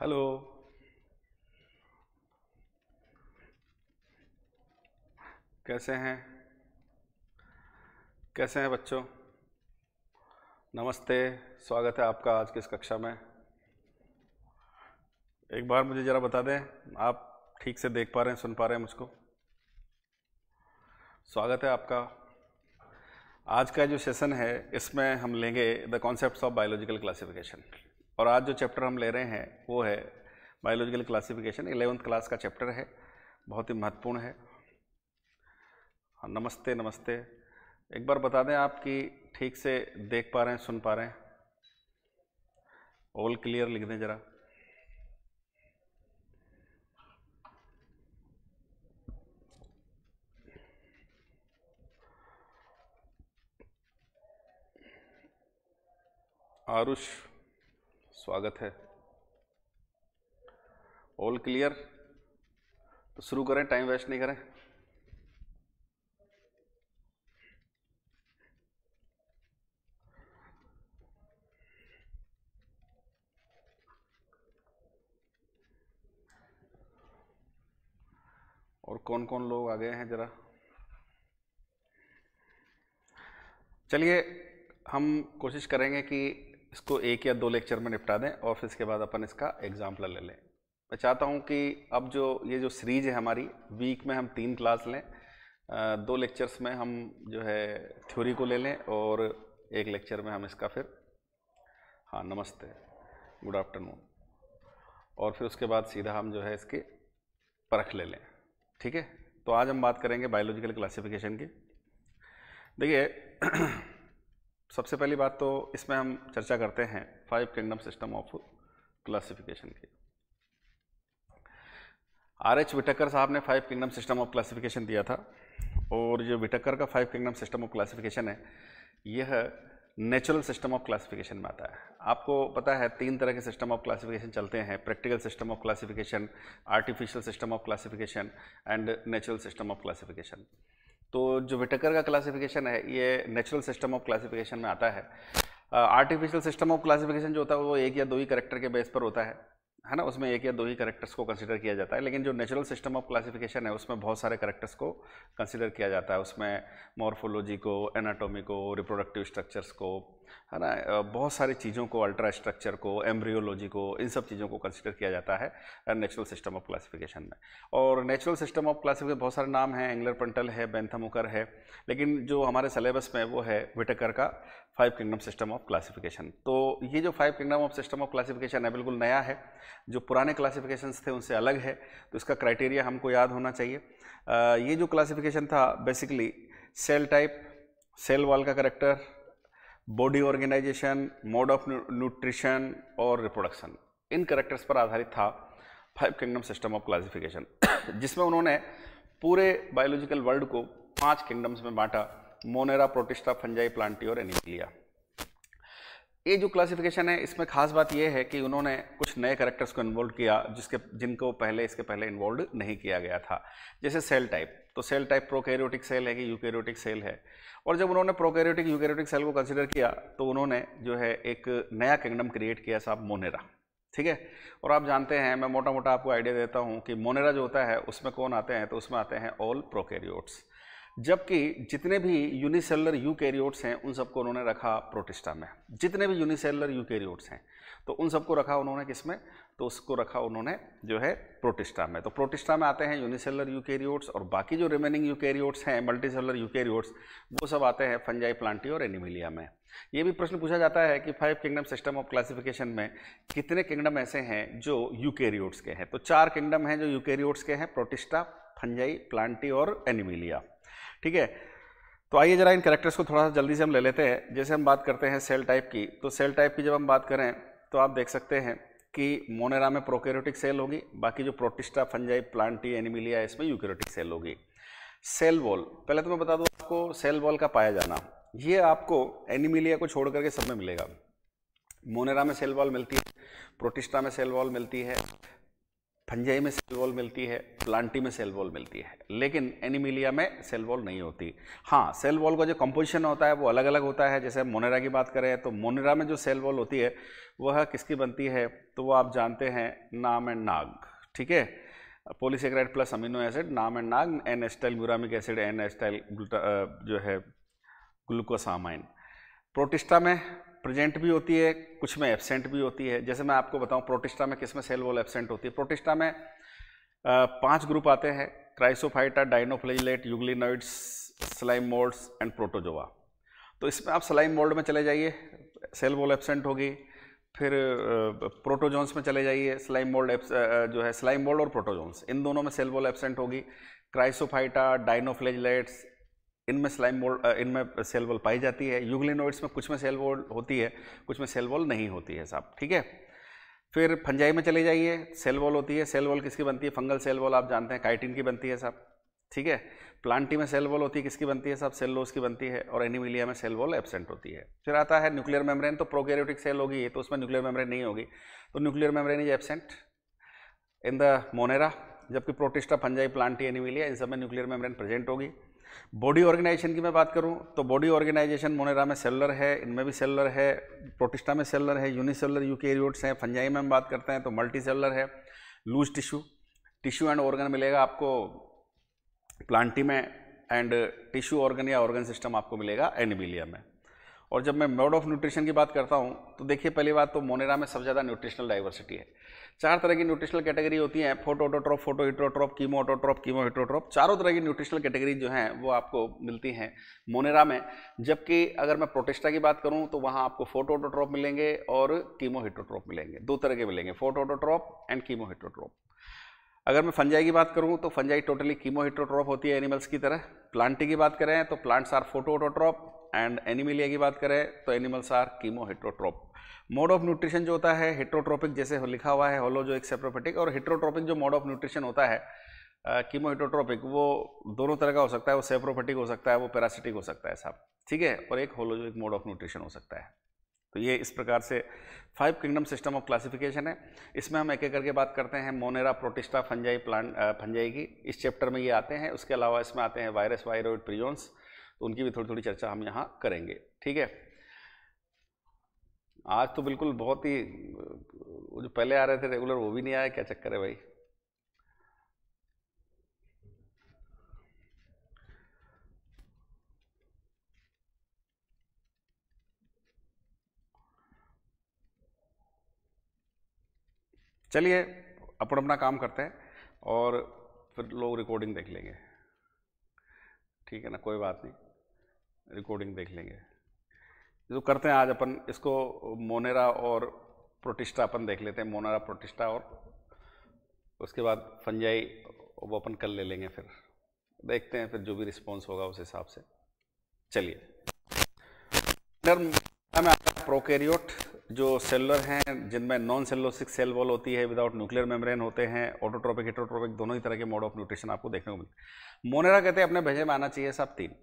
hello कैसे हैं कैसे हैं बच्चों नमस्ते स्वागत है आपका आज की इस कक्षा में एक बार मुझे ज़रा बता दें आप ठीक से देख पा रहे हैं सुन पा रहे हैं मुझको स्वागत है आपका आज का जो सेशन है इसमें हम लेंगे the concepts of biological classification और आज जो चैप्टर हम ले रहे हैं वो है बायोलॉजिकल क्लासिफिकेशन एलेवंथ क्लास का चैप्टर है बहुत ही महत्वपूर्ण है हाँ, नमस्ते नमस्ते एक बार बता दें आप कि ठीक से देख पा रहे हैं सुन पा रहे हैं ऑल क्लियर लिख दें ज़रा आरुष स्वागत है ऑल क्लियर तो शुरू करें टाइम वेस्ट नहीं करें और कौन कौन लोग आ गए हैं ज़रा चलिए हम कोशिश करेंगे कि इसको एक या दो लेक्चर में निपटा दें और फिर इसके बाद अपन इसका एग्जाम्पल ले लें मैं चाहता हूँ कि अब जो ये जो सीरीज है हमारी वीक में हम तीन क्लास लें दो लेक्चर्स में हम जो है थ्योरी को ले लें और एक लेक्चर में हम इसका फिर हाँ नमस्ते गुड आफ्टरनून और फिर उसके बाद सीधा हम जो है इसके परख ले लें ठीक है तो आज हम बात करेंगे बायोलॉजिकल क्लासिफिकेशन की देखिए सबसे पहली बात तो इसमें हम चर्चा करते हैं five kingdom system of classification की आर एच विटक्कर साहब ने five kingdom system of classification दिया था और जो विटक्कर का five kingdom system of classification है यह नेचुरल सिस्टम ऑफ क्लासिफिकेशन में आता है आपको पता है तीन तरह के सिस्टम ऑफ क्लासिफिकेशन चलते हैं practical system of classification artificial system of classification and natural system of classification तो जो विटकर का क्लासिफिकेशन है ये नेचुरल सिस्टम ऑफ क्लासिफिकेशन में आता है आर्टिफिशियल सिस्टम ऑफ क्लासिफिकेशन जो होता है वो एक या दो ही करेक्टर के बेस पर होता है है ना उसमें एक या दो ही करेक्टर्स को कंसिडर किया जाता है लेकिन जो नेचुरल सिस्टम ऑफ क्लासिफिकेशन है उसमें बहुत सारे करेक्टर्स को कंसिडर किया जाता है उसमें मॉर्फोलॉजी को एनाटोमी को रिप्रोडक्टिव स्ट्रक्चर्स को है ना बहुत सारी चीज़ों को अल्ट्रा स्ट्रक्चर को एम्ब्रियोलॉजी को इन सब चीज़ों को कंसिडर किया जाता है नेचुरल सिस्टम ऑफ क्लासिफिकेशन में और नेचुरल सिस्टम ऑफ क्लासिफिकेशन बहुत सारे नाम हैं एंगलर पंटल है बेंथमुकर है लेकिन जो हमारे सिलेबस में वो है विटेकर का five kingdom system of classification तो ये जो five kingdom of system of classification है बिल्कुल नया है जो पुराने क्लासिफिकेशन थे उनसे अलग है तो इसका क्राइटेरिया हमको याद होना चाहिए आ, ये जो क्लासिफिकेशन था basically cell type cell wall का character body organisation mode of nutrition और रिप्रोडक्शन इन करेक्टर्स पर आधारित था five kingdom system of classification जिसमें उन्होंने पूरे बायोलॉजिकल वर्ल्ड को पांच किंगडम्स में बांटा मोनेरा प्रोटिस्टा फंजाई प्लांटी और एनिलिया ये जो क्लासिफिकेशन है इसमें खास बात यह है कि उन्होंने कुछ नए करेक्टर्स को इन्वॉल्व किया जिसके जिनको पहले इसके पहले इन्वॉल्व नहीं किया गया था जैसे सेल टाइप तो सेल टाइप प्रोकैरियोटिक सेल है कि यूकैरियोटिक सेल है और जब उन्होंने प्रोकैरियोटिक यूकैरियोटिक सेल को कंसिडर किया तो उन्होंने जो है एक नया किंगडम क्रिएट किया साहब मोनेरा ठीक है और आप जानते हैं मैं मोटा मोटा आपको आइडिया देता हूँ कि मोनेरा जो होता है उसमें कौन आते हैं तो उसमें आते हैं ऑल प्रोकैरियोट्स जबकि जितने भी यूनिसेलर यूकैरियोट्स हैं उन सबको उन्होंने रखा प्रोटिस्टा में जितने भी यूनिसेलर यूकैरियोट्स हैं तो उन सबको रखा उन्होंने किस में तो उसको रखा उन्होंने जो है प्रोटिस्टा में तो प्रोटिस्टा में आते हैं यूनिसेलर यूकैरियोट्स और बाकी जो रिमेनिंग यूकैरियोट्स हैं मल्टीसेलर यूकैरियोट्स वो सब आते हैं फंजाई प्लांटी और एनिमिलिया में ये भी प्रश्न पूछा जाता है कि five kingdom system of classification में कितने किंगडम ऐसे हैं जो यूकेरियोट्स के हैं तो चार किंगडम हैं जो यूकेरियोट्स के हैं प्रोटिस्टा फंजाई प्लांटी और एनिमिलिया ठीक है तो आइए जरा इन करेक्टर्स को थोड़ा सा जल्दी से हम ले लेते हैं जैसे हम बात करते हैं सेल टाइप की तो सेल टाइप की जब हम बात करें तो आप देख सकते हैं कि मोनेरा में प्रोकेरोटिक सेल होगी बाकी जो प्रोटिस्टा फंजाई प्लांटी एनिमिलिया इसमें यूकेरोटिक सेल होगी सेल वॉल पहले तो मैं बता दूँ आपको सेल वॉल का पाया जाना ये आपको एनिमिलिया को छोड़ करके सब में मिलेगा मोनेरा में सेल वॉल मिलती है प्रोटिस्टा में सेल वॉल मिलती है फंजाई में सेल वॉल मिलती है प्लांटी में सेल वॉल मिलती है लेकिन एनिमिलिया में सेल वॉल नहीं होती हाँ सेल वॉल का जो कंपोजिशन होता है वो अलग अलग होता है जैसे मोनेरा की बात करें तो मोनेरा में जो सेल वॉल होती है वह किसकी बनती है तो वो आप जानते हैं नाम एंड नाग ठीक है पोलिसक्राइड प्लस अमीनो एसिड नाम and NAG N acetyl glucuronic acid N acetyl जो है ग्लूकोसामाइन प्रोटिस्टा में प्रेजेंट भी होती है कुछ में एबसेंट भी होती है जैसे मैं आपको बताऊं प्रोटिस्टा में किस में सेल वॉल एबसेंट होती है प्रोटिस्टा में पांच ग्रुप आते हैं Chrysophyta dinoflagellate euglenoids slime moulds and protozoa तो इसमें आप स्लाइम मोल्ड में चले जाइए सेल वॉल एबसेंट होगी फिर प्रोटोजोन्स में चले जाइए स्लाइम मोल्ड जो है स्लाइम मोल्ड और प्रोटोजोन्स इन दोनों में सेल वॉल एबसेंट होगी क्राइसोफाइटा डाइनोफ्लेजिलेट्स इनमें स्लाइम बोल्ड इनमें सेल वॉल पाई जाती है यूगलिनोइड्स में कुछ में सेल वॉल होती है कुछ में सेल वॉल नहीं होती है साहब ठीक है फिर फंजाई में चले जाइए सेल वॉल होती है सेल वॉल किसकी बनती है फंगल सेल वॉल आप जानते हैं काइटिन की बनती है साहब ठीक है प्लांटी में सेल वॉल होती है किसकी बनती है साहब सेलोस की बनती है और एनिमिलिया में सेल वॉल एबसेंट होती है फिर आता है न्यूक्लियर मेम्ब्रेन तो प्रोकैरियोटिक सेल होगी तो उसमें न्यूक्लियर मेम्ब्रेन नहीं होगी तो nuclear membrane is absent in the Monera जबकि प्रोटिस्टा फंजाई प्लांटी एनिमिलिया इन सब में न्यूक्लियर मेम्ब्रेन प्रेजेंट होगी बॉडी ऑर्गेनाइजेशन की मैं बात करूं तो बॉडी ऑर्गेनाइजेशन मोनेरा में सेलर है इनमें भी सेलर है प्रोटिस्टा में सेलर है यूनिसेलुलर यूकेरियोट्स हैं फंजाई में हम बात करते हैं तो मल्टी सेलर है loose tissue tissue and organ मिलेगा आपको प्लांटी में एंड टिश्यू ऑर्गन या ऑर्गन सिस्टम आपको मिलेगा एनिबिलिया में और जब मैं मोड ऑफ न्यूट्रिशन की बात करता हूँ तो देखिए पहली बात तो मोनेरा में सबसे ज़्यादा न्यूट्रिशनल डाइवर्सिटी है चार तरह की न्यूट्रिशनल कैटेगरी होती है photoautotroph photoheterotroph chemoautotroph chemoheterotroph चारों तरह की न्यूट्रिशनल कैटेगरी जो हैं वो आपको मिलती हैं मोनेरा में जबकि अगर मैं प्रोटेस्टा की बात करूँ तो वहाँ आपको फोटो मिलेंगे और कीमो हिट्रोट्रॉप मिलेंगे दो तरह के मिलेंगे फोटोटोट्रॉप एंड कीमो हिट्रोट्रॉप अगर मैं फंजाई की बात करूँ तो फंजाई टोटली कीमो हिट्रोट्रॉप होती है एनिमल्स की तरह प्लांटी की बात करें तो plants are photo and Animalia की बात करें तो animals are chemoheterotroph mode of nutrition जो होता है हेट्रोट्रोपिक जैसे लिखा हुआ है एक सेप्रोपेटिक और हेट्रोट्रोपिक जो मोड ऑफ न्यूट्रिशन होता है कीमोहेट्रोट्रोपिक वो दोनों तरह का हो सकता है वो सेप्रोपेटिक हो सकता है वो पैरासिटिक हो सकता है साहब ठीक है और एक होलोजोइक मोड ऑफ न्यूट्रिशन हो सकता है तो ये इस प्रकार से five kingdom system of classification है इसमें हम एक एक करके बात करते हैं Monera Protista Fungi plant Fungi की इस चैप्टर में ये आते हैं उसके अलावा इसमें आते हैं वायरस वायरोइड प्रियोन्स तो उनकी भी थोड़ी थोड़ी चर्चा हम यहाँ करेंगे ठीक है आज तो बिल्कुल बहुत ही वो जो पहले आ रहे थे रेगुलर वो भी नहीं आया क्या चक्कर है भाई चलिए अपन अपना काम करते हैं और फिर लोग रिकॉर्डिंग देख लेंगे ठीक है ना कोई बात नहीं रिकॉर्डिंग देख लेंगे जो तो करते हैं आज अपन इसको मोनेरा और प्रोटिस्टा अपन देख लेते हैं मोनेरा प्रोटिस्टा और उसके बाद फंजाई वो अपन कल ले लेंगे फिर देखते हैं फिर जो भी रिस्पॉन्स होगा उस हिसाब से चलिए में प्रोकैरियोट जो सेलर हैं जिनमें नॉन सेलोसिक सेल वॉल होती है विदाउट न्यूक्लियर मेम्ब्रेन होते हैं ऑटोट्रोपिक हिटोट्रोपिक दोनों ही तरह के मोड ऑफ न्यूट्रिशन आपको देखने को मिलते हैं मोनेरा कहते हैं अपने भेजे में आना चाहिए साहब तीन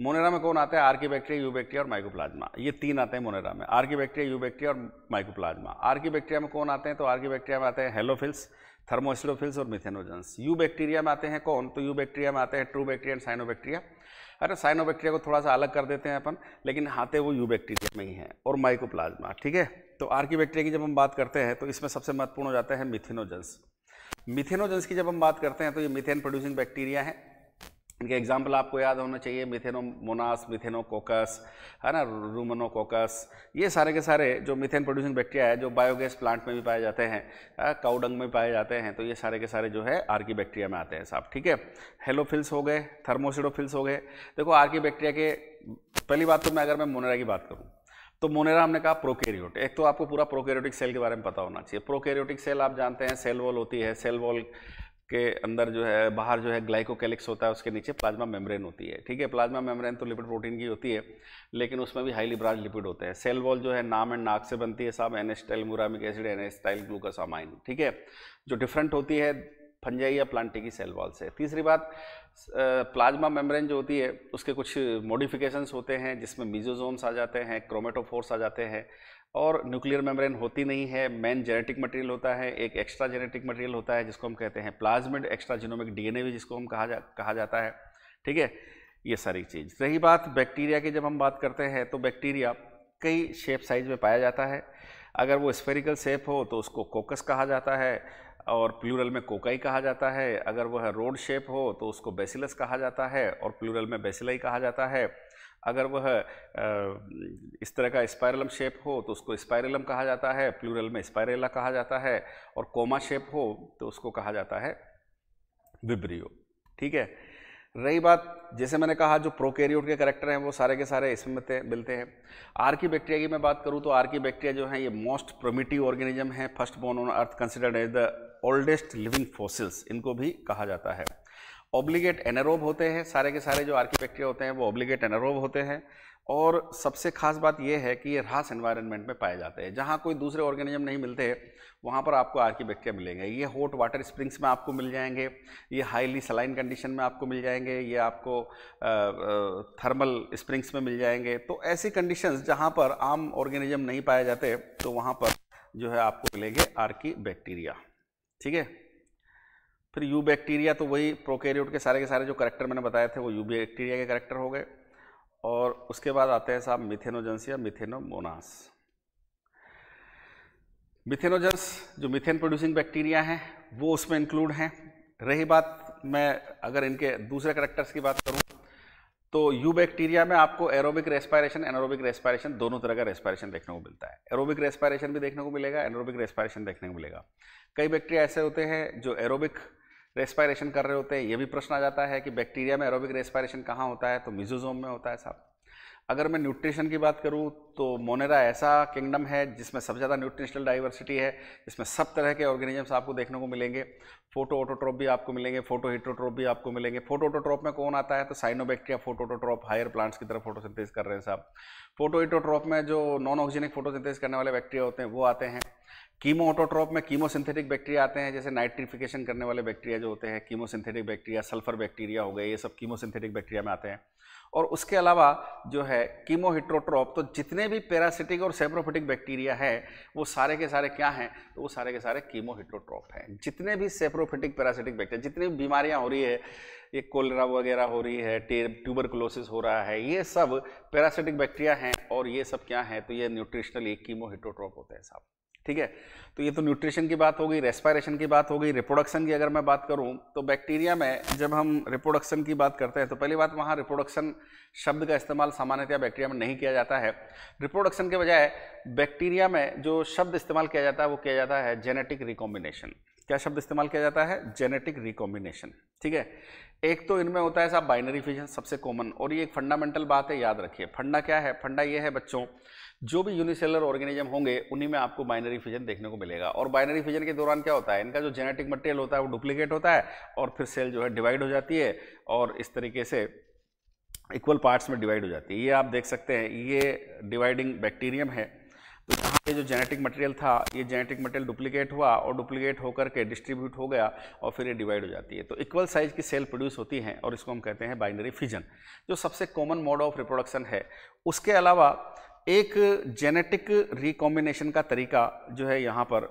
मोनेरा में कौन आता है यू यूबैक्टीरिया और माइकोप्लाज्मा ये तीन आते हैं मोनेरा में यू यूबैक्टीरिया और माइकोप्लाज्मा आर्किबैक्टीरिया में कौन आते हैं तो बैक्टीरिया में आते हैं हेलोफिल्स थर्मोस्लोफिल्स और मिथेनोजेंस बैक्टीरिया में आते हैं कौन तो यू बैक्टीरिया में आते हैं ट्रू बैक्टीरिया एंड साइनोबैक्टीरिया अरे साइनोबैक्टीरिया को थोड़ा सा अलग कर देते हैं अपन लेकिन आते हाँ, तो वो यू बैक्टीरिया में ही हैं और माइकोप्लाज्मा ठीक है तो बैक्टीरिया की जब हम बात करते हैं तो इसमें सबसे महत्वपूर्ण हो जाता है मिथेनोजेंस मिथेनोजेंस की जब हम बात करते हैं तो ये मिथेन प्रोड्यूसिंग बैक्टीरिया है इनके एग्जाम्पल आपको याद होना चाहिए मिथेनोमोनास मिथेनोकोकस है ना रूमनोकोकस ये सारे के सारे जो मिथेन प्रोड्यूसिंग बैक्टीरिया है जो बायोगैस प्लांट में भी पाए जाते हैं काउडंग में पाए जाते हैं तो ये सारे के सारे जो है आर्की बैक्टीरिया में आते हैं साहब ठीक है हेलोफिल्स हो गए थर्मोसिडोफिल्स हो गए देखो आर्की बैक्टीरिया के पहली बात तो मैं अगर मैं मोनेरा की बात करूँ तो मोनेरा हमने कहा प्रोकेरियोट एक तो आपको पूरा प्रोकेरियोटिक सेल के बारे में पता होना चाहिए प्रोकेरियोटिक सेल आप जानते हैं सेल वॉल होती है सेल वॉल के अंदर जो है बाहर जो है ग्लाइकोकैलिक्स होता है उसके नीचे प्लाज्मा मेम्ब्रेन होती है ठीक है प्लाज्मा मेम्ब्रेन तो लिपिड प्रोटीन की होती है लेकिन उसमें भी हाईली ब्रांच लिपिड होते हैं सेल वॉल जो है नाम एंड नाक से बनती है साहब एनेस्टाइल मुरामिक एसिड एनेस्टाइल ग्लूकोसामाइन ठीक है जो डिफरेंट होती है फंजाई या प्लांटी की सेल वॉल से तीसरी बात प्लाज्मा मेम्ब्रेन जो होती है उसके कुछ मॉडिफिकेशंस होते हैं जिसमें मीजोजोम्स आ जाते हैं क्रोमेटोफोर्स आ जाते हैं और न्यूक्लियर मेम्ब्रेन होती नहीं है मेन जेनेटिक मटेरियल होता है एक एक्स्ट्रा जेनेटिक मटेरियल होता है जिसको हम कहते हैं प्लाज्मिड एक्स्ट्रा जीनोमिक डीएनए भी जिसको हम कहा जा कहा जाता है ठीक है ये सारी चीज़ रही बात बैक्टीरिया की जब हम बात करते हैं तो बैक्टीरिया कई शेप साइज में पाया जाता है अगर वो स्फेरिकल शेप हो तो उसको कोकस कहा जाता है और प्लूरल में कोकाई कहा जाता है अगर वह रोड शेप हो तो उसको बेसिलस कहा जाता है और प्लूरल में बेसिलाई कहा जाता है अगर वह इस तरह का स्पायरलम शेप हो तो उसको स्पायरलम कहा जाता है प्लूरल में स्पायरेला कहा जाता है और कोमा शेप हो तो उसको कहा जाता है विब्रियो ठीक है रही बात जैसे मैंने कहा जो प्रोकैरियोट के करेक्टर हैं वो सारे के सारे इसमें मिलते हैं आर की बैक्टीरिया की मैं बात करूँ तो आर की बैक्टीरिया जो है ये मोस्ट प्रोमिटिव ऑर्गेनिज्म है first born on earth considered as the oldest living fossils इनको भी कहा जाता है ऑब्लिगेट एनारोब होते हैं सारे के सारे जो आर की बैक्टीरिया होते हैं वो ऑब्लिगेट एनारोब होते हैं और सबसे खास बात यह है कि ये रास एनवायरनमेंट में पाए जाते हैं जहाँ कोई दूसरे ऑर्गेनिज्म नहीं मिलते वहाँ पर आपको आर्किबेक्टिया मिलेंगे ये हॉट वाटर स्प्रिंग्स में आपको मिल जाएंगे ये हाईली सलाइन कंडीशन में आपको मिल जाएंगे ये आपको आ, आ, थर्मल स्प्रिंग्स में मिल जाएंगे तो ऐसी कंडीशंस जहाँ पर आम ऑर्गेनिज्म नहीं पाए जाते तो वहाँ पर जो है आपको मिलेंगे आर्की बैक्टीरिया ठीक है फिर यू बैक्टीरिया तो वही प्रोकेरियोड के सारे के सारे जो करेक्टर मैंने बताए थे वो यू बैक्टीरिया के करेक्टर हो गए और उसके बाद आते हैं साहब मिथेनोजेंस या मिथेनोमोनास मिथेनोजेंस जो मिथेन प्रोड्यूसिंग बैक्टीरिया हैं वो उसमें इंक्लूड हैं रही बात मैं अगर इनके दूसरे करेक्टर्स की बात करूं तो यू बैक्टीरिया में आपको एरोबिक रेस्पायरेशन एनोरोबिक रेस्पायरेशन दोनों तरह का रेस्पायरेशन देखने को मिलता है एरोबिक रेस्पायरेशन भी देखने को मिलेगा एनोरोबिक रेस्पायरेशन देखने को मिलेगा कई बैक्टीरिया ऐसे होते हैं जो एरोबिक रेस्पायरेशन कर रहे होते हैं ये भी प्रश्न आ जाता है कि बैक्टीरिया में एरोबिक रेस्पायरेशन कहाँ होता है तो मिजोजोम में होता है साहब अगर मैं न्यूट्रिशन की बात करूँ तो मोनेरा ऐसा किंगडम है जिसमें सबसे ज़्यादा न्यूट्रिशनल डाइवर्सिटी है इसमें सब तरह के ऑर्गेनिजम्स आपको देखने को मिलेंगे फोटो ओटोट्रोप भी आपको मिलेंगे फोटो हिटोट्रोप भी आपको मिलेंगे फोटो ओटोट्रोप में कौन आता है तो cyanobacteria photoautotroph higher plants की तरफ फोटोसिंथेसिस कर रहे हैं साहब फोटो हिटोट्रोप में जो नॉन ऑक्सीजनिक फोटोसिंथेसिस करने वाले बैक्टीरिया होते हैं वो आते हैं कीमो ऑटोट्रॉप में कीमोसिंथेटिक बैक्टीरिया आते हैं जैसे नाइट्रिफिकेशन करने वाले बैक्टीरिया जो होते हैं कीमोसिंथेटिक बैक्टीरिया सल्फर बैक्टीरिया हो गए ये सब कीमोसिंथेटिक बैक्टीरिया में आते हैं और उसके अलावा जो है कीमोहिट्रोट्रॉप तो जितने भी पैरासिटिक और सेप्रोफिटिक बैक्टीरिया है वो सारे के सारे क्या हैं तो वो सारे के सारे कीमोहिट्रोट्रॉप हैं जितने भी सेप्रोफिटिक पैरासिटिक बैक्टीरिया जितनी भी बीमारियाँ हो रही है ये कोलरा वगैरह हो रही है ट्यूबरकुलोसिस हो रहा है ये सब पैरासिटिक बैक्टीरिया हैं और ये सब क्या है तो ये न्यूट्रिशनली कीमोहिट्रोट्रॉप होते हैं साहब ठीक है तो ये तो न्यूट्रिशन की बात हो गई रेस्पायरेशन की बात हो गई रिप्रोडक्शन की अगर मैं बात करूँ तो बैक्टीरिया में जब हम रिप्रोडक्शन की बात करते हैं तो पहली बात वहाँ रिप्रोडक्शन शब्द का इस्तेमाल सामान्यतया बैक्टीरिया में नहीं किया जाता है रिप्रोडक्शन के बजाय बैक्टीरिया में जो शब्द इस्तेमाल किया जाता है वो किया जाता है जेनेटिक रिकॉम्बिनेशन क्या शब्द इस्तेमाल किया जाता है जेनेटिक रिकॉम्बिनेशन ठीक है एक तो इनमें होता है साहब बाइनरी फिजन सबसे कॉमन और ये एक फंडामेंटल बात है याद रखिए फंडा क्या है फंडा ये है बच्चों जो भी यूनिसेलर ऑर्गेनिज्म होंगे उन्हीं में आपको बाइनरी फिजन देखने को मिलेगा और बाइनरी फिजन के दौरान क्या होता है इनका जो जेनेटिक मटेरियल होता है वो डुप्लीकेट होता है और फिर सेल जो है डिवाइड हो जाती है और इस तरीके से इक्वल पार्ट्स में डिवाइड हो जाती है ये आप देख सकते हैं ये डिवाइडिंग बैक्टीरियम है तो यहाँ पे जो जेनेटिक मटेरियल था ये जेनेटिक मटेरियल डुप्लीकेट हुआ और डुप्लीकेट होकर के डिस्ट्रीब्यूट हो गया और फिर ये डिवाइड हो जाती है तो इक्वल साइज की सेल प्रोड्यूस होती हैं और इसको हम कहते हैं बाइनरी फिजन जो सबसे कॉमन मोड ऑफ रिप्रोडक्शन है उसके अलावा एक जेनेटिक रिकॉम्बिनेशन का तरीका जो है यहाँ पर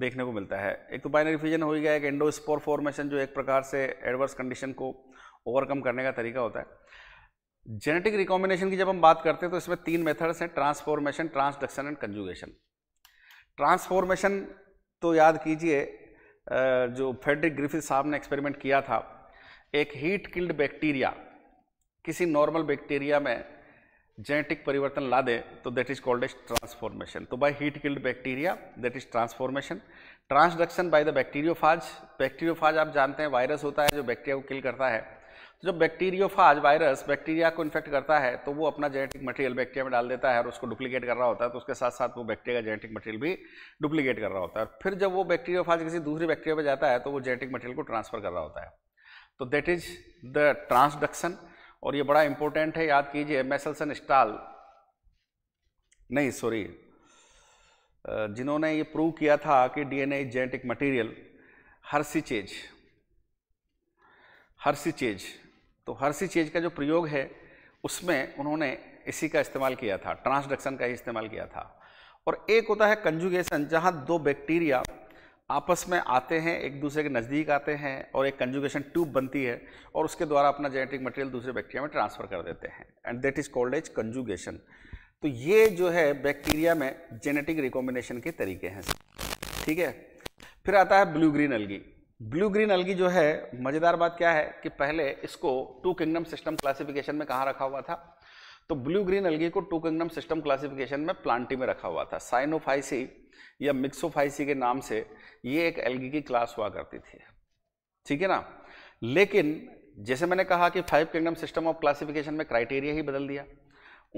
देखने को मिलता है एक तो बाइनरी फ्यूजन हो ही गया एक एंडोस्पोर फॉर्मेशन जो एक प्रकार से एडवर्स कंडीशन को ओवरकम करने का तरीका होता है जेनेटिक रिकॉम्बिनेशन की जब हम बात करते हैं तो इसमें तीन मेथड्स हैं transformation transduction and conjugation transformation तो याद कीजिए जो फेडरिक ग्रिफिस साहब ने एक्सपेरिमेंट किया था एक हीट किल्ड बैक्टीरिया किसी नॉर्मल बैक्टीरिया में जेनेटिक परिवर्तन ला दे तो that is called as transformation तो by heat killed bacteria that is transformation transduction by the bacteriophage bacteriophage आप जानते हैं वायरस होता है जो बैक्टीरिया को किल करता है तो जब बैक्टीरियोफाज वायरस बैक्टीरिया को इन्फेक्ट करता है तो वो अपना जेनेटिक मटेरियल बैक्टीरिया में डाल देता है और उसको डुप्लीकेट कर रहा होता है तो उसके साथ साथ वो बैक्टीरिया का जेनेटिक मटेरियल भी डुप्लीकेट कर रहा होता है और फिर जब वो बैक्टीरियोफाज किसी दूसरे बैक्टीरिया पर जाता है तो वो जेनेटिक मटेरियल को ट्रांसफर कर रहा होता है तो देट इज द ट्रांसडक्शन और ये बड़ा इंपॉर्टेंट है याद कीजिए मैसलसन स्टाल नहीं सॉरी जिन्होंने ये प्रूव किया था कि DNA an genetic material Hershey Chase Hershey Chase तो हर्सी चेज का जो प्रयोग है उसमें उन्होंने इसी का इस्तेमाल किया था ट्रांसडक्शन का ही इस्तेमाल किया था और एक होता है कंजुगेशन जहां दो बैक्टीरिया आपस में आते हैं एक दूसरे के नज़दीक आते हैं और एक कंजुगेशन ट्यूब बनती है और उसके द्वारा अपना जेनेटिक मटेरियल दूसरे बैक्टीरिया में ट्रांसफ़र कर देते हैं and that is called as conjugation तो ये जो है बैक्टीरिया में जेनेटिक रिकॉम्बिनेशन के तरीके हैं ठीक है फिर आता है blue green algae blue green algae जो है मज़ेदार बात क्या है कि पहले इसको टू किंगडम सिस्टम क्लासिफिकेशन में कहाँ रखा हुआ था तो ब्लू ग्रीन अलगी को टू किंगडम सिस्टम क्लासिफिकेशन में प्लांटी में रखा हुआ था साइनोफाइसी या मिक्सोफाइसी के नाम से ये एक एलगी की क्लास हुआ करती थी ठीक है ना लेकिन जैसे मैंने कहा कि five kingdom system of classification में क्राइटेरिया ही बदल दिया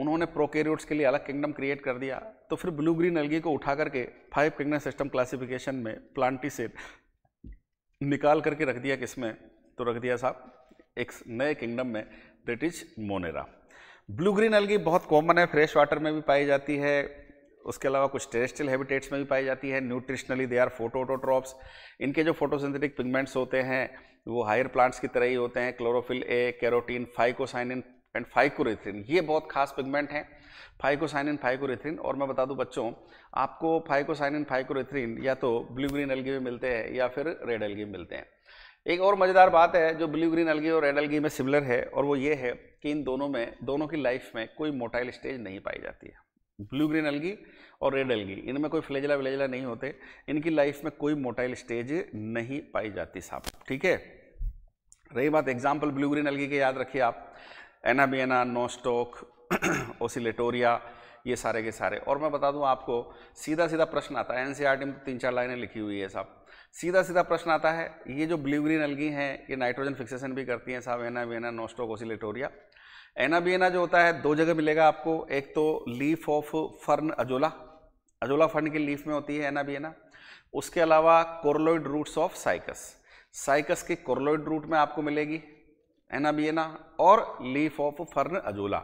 उन्होंने प्रोकेरियोट्स के लिए अलग किंगडम क्रिएट कर दिया तो फिर ब्लू ग्रीन एलगी को उठा करके फाइव किंगडम सिस्टम क्लासिफिकेशन में प्लांटी से निकाल करके रख दिया किसमें तो रख दिया साहब एक नए किंगडम में British Monera blue green algae बहुत कॉमन है फ्रेश वाटर में भी पाई जाती है उसके अलावा कुछ टेरेस्ट्रियल हैबिटेट्स में भी पाई जाती है न्यूट्रिशनली दे आर फोटोटोट्रॉप्स इनके जो फोटोसिंथेटिक पिगमेंट्स होते हैं वो हायर प्लांट्स की तरह ही होते हैं chlorophyll a carotene phycocyanin and phycoerythrin ये बहुत खास पिगमेंट हैं फाइकोसाइनिन फाइकोरेथ्रिन और मैं बता दूं बच्चों आपको फाइकोसाइनिन फाइकोरेथ्रिन या तो ब्लू ग्रीन एलगी में मिलते हैं या फिर रेड एलगी में मिलते हैं एक और मज़ेदार बात है जो ब्लू ग्रीन अलगी और रेड अलगी में सिमिलर है और वो ये है कि इन दोनों में दोनों की लाइफ में कोई मोटाइल स्टेज नहीं पाई जाती है ब्लू ग्रीन अलगी और रेड अलगी इनमें कोई फ्लेजला विलेजला नहीं होते इनकी लाइफ में कोई मोटाइल स्टेज नहीं पाई जाती साहब ठीक है रही बात एग्जाम्पल ब्लू ग्रीन अलगी के याद रखिए आप एनाबियना नोस्टोक ओसिलेटोरिया ये सारे के सारे और मैं बता दूं आपको सीधा सीधा प्रश्न आता है एन में तो तीन चार लाइनें लिखी हुई है साहब सीधा सीधा प्रश्न आता है ये जो ब्लू ग्रीन अलगी हैं ये नाइट्रोजन फिक्सेशन भी करती हैं सावेना एना नोस्टोक ओसिलेटोरिया एना एना जो होता है दो जगह मिलेगा आपको एक तो leaf of fern Azolla Azolla fern की लीफ में होती है एना एना उसके अलावा coralloid roots of Cycas Cycas के कोरलोइड रूट में आपको मिलेगी एना एना और लीफ ऑफ फर्न अजोला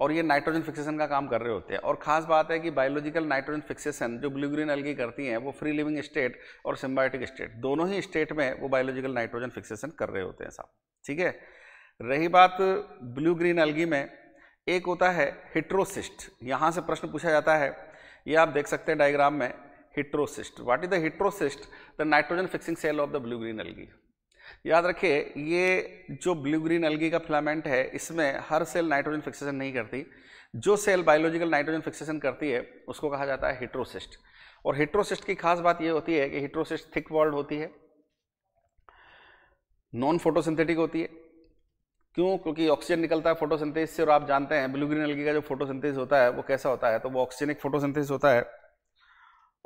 और ये नाइट्रोजन फिक्सेशन का काम कर रहे होते हैं और खास बात है कि बायोलॉजिकल नाइट्रोजन फिक्सेशन जो ब्लू ग्रीन एलगी करती हैं वो फ्री लिविंग स्टेट और सिम्बायोटिक स्टेट दोनों ही स्टेट में वो बायोलॉजिकल नाइट्रोजन फिक्सेशन कर रहे होते हैं साहब ठीक है रही बात ब्लू ग्रीन एलगी में एक होता है हिट्रोसिस्ट यहाँ से प्रश्न पूछा जाता है ये आप देख सकते हैं डायग्राम में heterocyst what is the heterocyst the nitrogen fixing cell of the blue green algae याद रखिए ये जो ब्लू ग्रीन अलगी का फिलामेंट है इसमें हर सेल नाइट्रोजन फिक्सेशन नहीं करती जो सेल बायोलॉजिकल नाइट्रोजन फिक्सेशन करती है उसको कहा जाता है हिट्रोसिस्ट और हिट्रोसिस्ट की खास बात यह होती है कि हिट्रोसिस्ट थिक वॉल्ड होती है नॉन फोटोसिंथेटिक होती है क्यों क्योंकि ऑक्सीजन निकलता है फोटोसिंथेसिस से और आप जानते हैं ब्लू ग्रीन अलगी का जो फोटोसिंथेसिस होता है वो कैसा होता है तो वो ऑक्सीजनिक फोटोसिंथेसिस होता है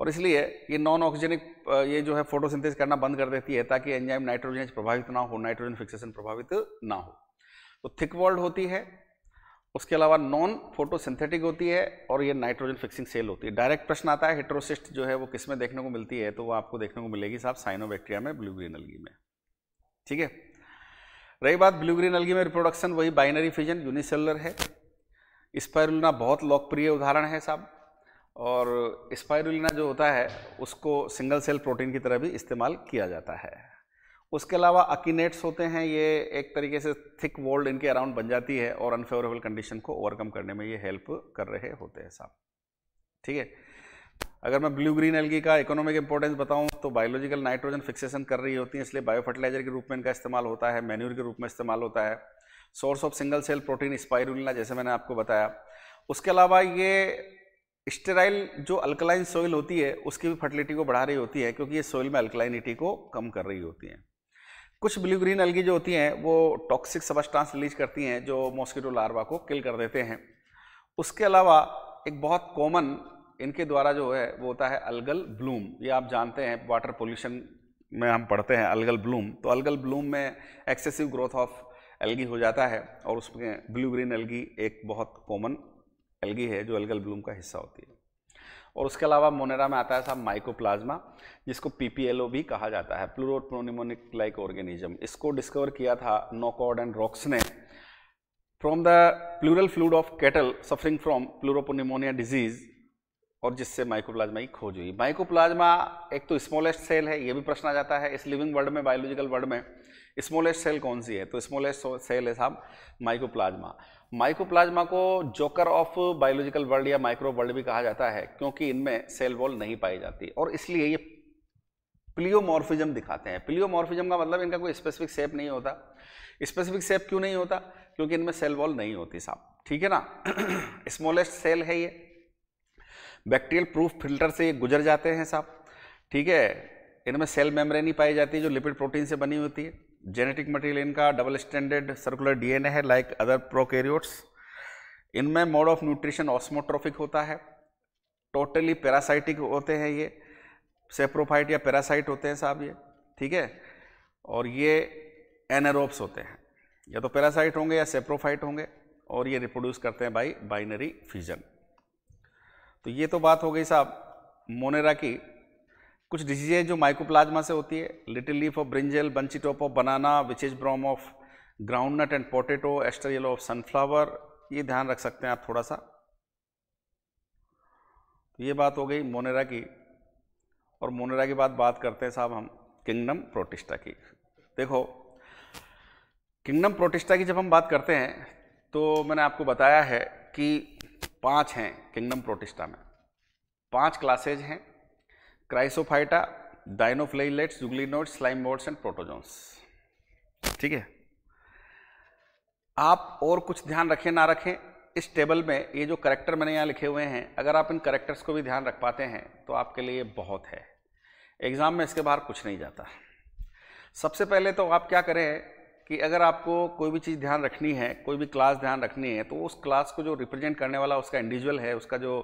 और इसलिए ये नॉन ऑक्सीजनिक ये जो है फोटोसिंथेसिस करना बंद कर देती है ताकि एंजाइम नाइट्रोजन प्रभावित ना हो नाइट्रोजन फिक्सेशन प्रभावित ना हो तो थिक वॉल्ड होती है उसके अलावा नॉन फोटोसिंथेटिक होती है और ये नाइट्रोजन फिक्सिंग सेल होती है डायरेक्ट प्रश्न आता है हेट्रोसिस्ट जो है वो किस में देखने को मिलती है तो वो आपको देखने को मिलेगी साहब साइनोबैक्टीरिया में ब्लू ग्रीन अलगी में ठीक है रही बात ब्लू ग्रीन अलगी में रिप्रोडक्शन वही बाइनरी फिजन यूनिसेलर है स्पायरुलना बहुत लोकप्रिय उदाहरण है साहब और स्पायरुलिना जो होता है उसको सिंगल सेल प्रोटीन की तरह भी इस्तेमाल किया जाता है उसके अलावा अकीनेट्स होते हैं ये एक तरीके से थिक वोल्ड इनके अराउंड बन जाती है और अनफेवरेबल कंडीशन को ओवरकम करने में ये हेल्प कर रहे होते हैं साहब ठीक है अगर मैं ब्लू ग्रीन एलगी का इकोनॉमिक इंपॉर्टेंस बताऊं तो बायोलॉजिकल नाइट्रोजन फिक्सेशन कर रही होती है इसलिए बायो फर्टिलाइजर के रूप में इनका इस्तेमाल होता है मैन्यूर के रूप में इस्तेमाल होता है source of single cell protein Spirulina जैसे मैंने आपको बताया उसके अलावा ये स्टेराइल जो अल्कलाइन सोइल होती है उसकी भी फर्टिलिटी को बढ़ा रही होती है क्योंकि ये सोइल में अल्कलाइनिटी को कम कर रही होती है कुछ ब्लू ग्रीन अलगी जो होती हैं वो टॉक्सिक सबस्टांस रिलीज करती हैं जो मॉस्किटो लार्वा को किल कर देते हैं उसके अलावा एक बहुत कॉमन इनके द्वारा जो है वो होता है अलगल ब्लूम ये आप जानते हैं वाटर पोल्यूशन में हम पढ़ते हैं अलगल ब्लूम तो अलगल ब्लूम में एक्सेसिव ग्रोथ ऑफ एल्गी हो जाता है और उसमें ब्लू ग्रीन एलगी एक बहुत कॉमन एल्गी है जो एल्गल ब्लूम का हिस्सा होती है और उसके अलावा मोनेरा में आता है साहब माइकोप्लाज्मा जिसको पीपीएलओ भी कहा जाता है प्लूरोट प्रोनिमोनिक लाइक ऑर्गेनिज्म इसको डिस्कवर किया था नोकॉड एंड रॉक्स ने from the pleural fluid of cattle suffering from pleuropneumonia disease और जिससे माइक्रोप्लाज्मा की खोज हुई माइक्रोप्लाज्मा एक तो स्मॉलेस्ट सेल है ये भी प्रश्न आ जाता है इस लिविंग वर्ल्ड में बायोलॉजिकल वर्ल्ड में स्मॉलेस्ट सेल कौन सी है तो स्मॉलेस्ट सेल है साहब माइक्रोप्लाज्मा माइक्रोप्लाज्मा को जोकर ऑफ बायोलॉजिकल वर्ल्ड या माइक्रो वर्ल्ड भी कहा जाता है क्योंकि इनमें सेल वॉल नहीं पाई जाती और इसलिए ये प्लियोमॉर्फिज्म दिखाते हैं प्लियोमॉर्फिज्म का मतलब इनका कोई स्पेसिफिक शेप नहीं होता स्पेसिफिक शेप क्यों नहीं होता क्योंकि इनमें सेल वॉल नहीं होती साहब ठीक है ना स्मॉलेस्ट सेल है ये बैक्टीरियल प्रूफ फिल्टर से ये गुजर जाते हैं साहब ठीक है इनमें सेल मेम्ब्रेन ही पाई जाती है जो लिपिड प्रोटीन से बनी होती है जेनेटिक मटेरियल इनका डबल स्टैंडर्ड सर्कुलर डीएनए है लाइक अदर प्रोकैरियोट्स इनमें मोड ऑफ न्यूट्रिशन ऑस्मोट्रोफिक होता है टोटली पैरासाइटिक होते हैं ये सेप्रोफाइट या पैरासाइट होते हैं साहब ये ठीक है और ये एनरोप्स होते हैं या तो पैरासाइट होंगे या सेप्रोफाइट होंगे और ये रिप्रोड्यूस करते हैं बाई बाइनरी फ्यूजन तो ये तो बात हो गई साहब मोनेरा की कुछ डिजीजें जो माइकोप्लाज्मा से होती है little leaf of brinjal bunchy top of banana witches broom of ground nut and potato aster yellow of sunflower ये ध्यान रख सकते हैं आप थोड़ा सा तो ये बात हो गई मोनेरा की और मोनेरा के बाद बात करते हैं साहब हम किंगडम प्रोटिस्टा की देखो किंगडम प्रोटिस्टा की जब हम बात करते हैं तो मैंने आपको बताया है कि पांच हैं किंगडम प्रोटिस्टा में पांच क्लासेज हैं Chrysophyta dinoflagellates euglenoids slime moulds and protozoans ठीक है आप और कुछ ध्यान रखें ना रखें इस टेबल में ये जो करेक्टर मैंने यहाँ लिखे हुए हैं अगर आप इन करेक्टर्स को भी ध्यान रख पाते हैं तो आपके लिए बहुत है एग्ज़ाम में इसके बाहर कुछ नहीं जाता सबसे पहले तो आप क्या करें कि अगर आपको कोई भी चीज़ ध्यान रखनी है कोई भी क्लास ध्यान रखनी है तो उस क्लास को जो रिप्रेजेंट करने वाला उसका इंडिविजुअल है उसका जो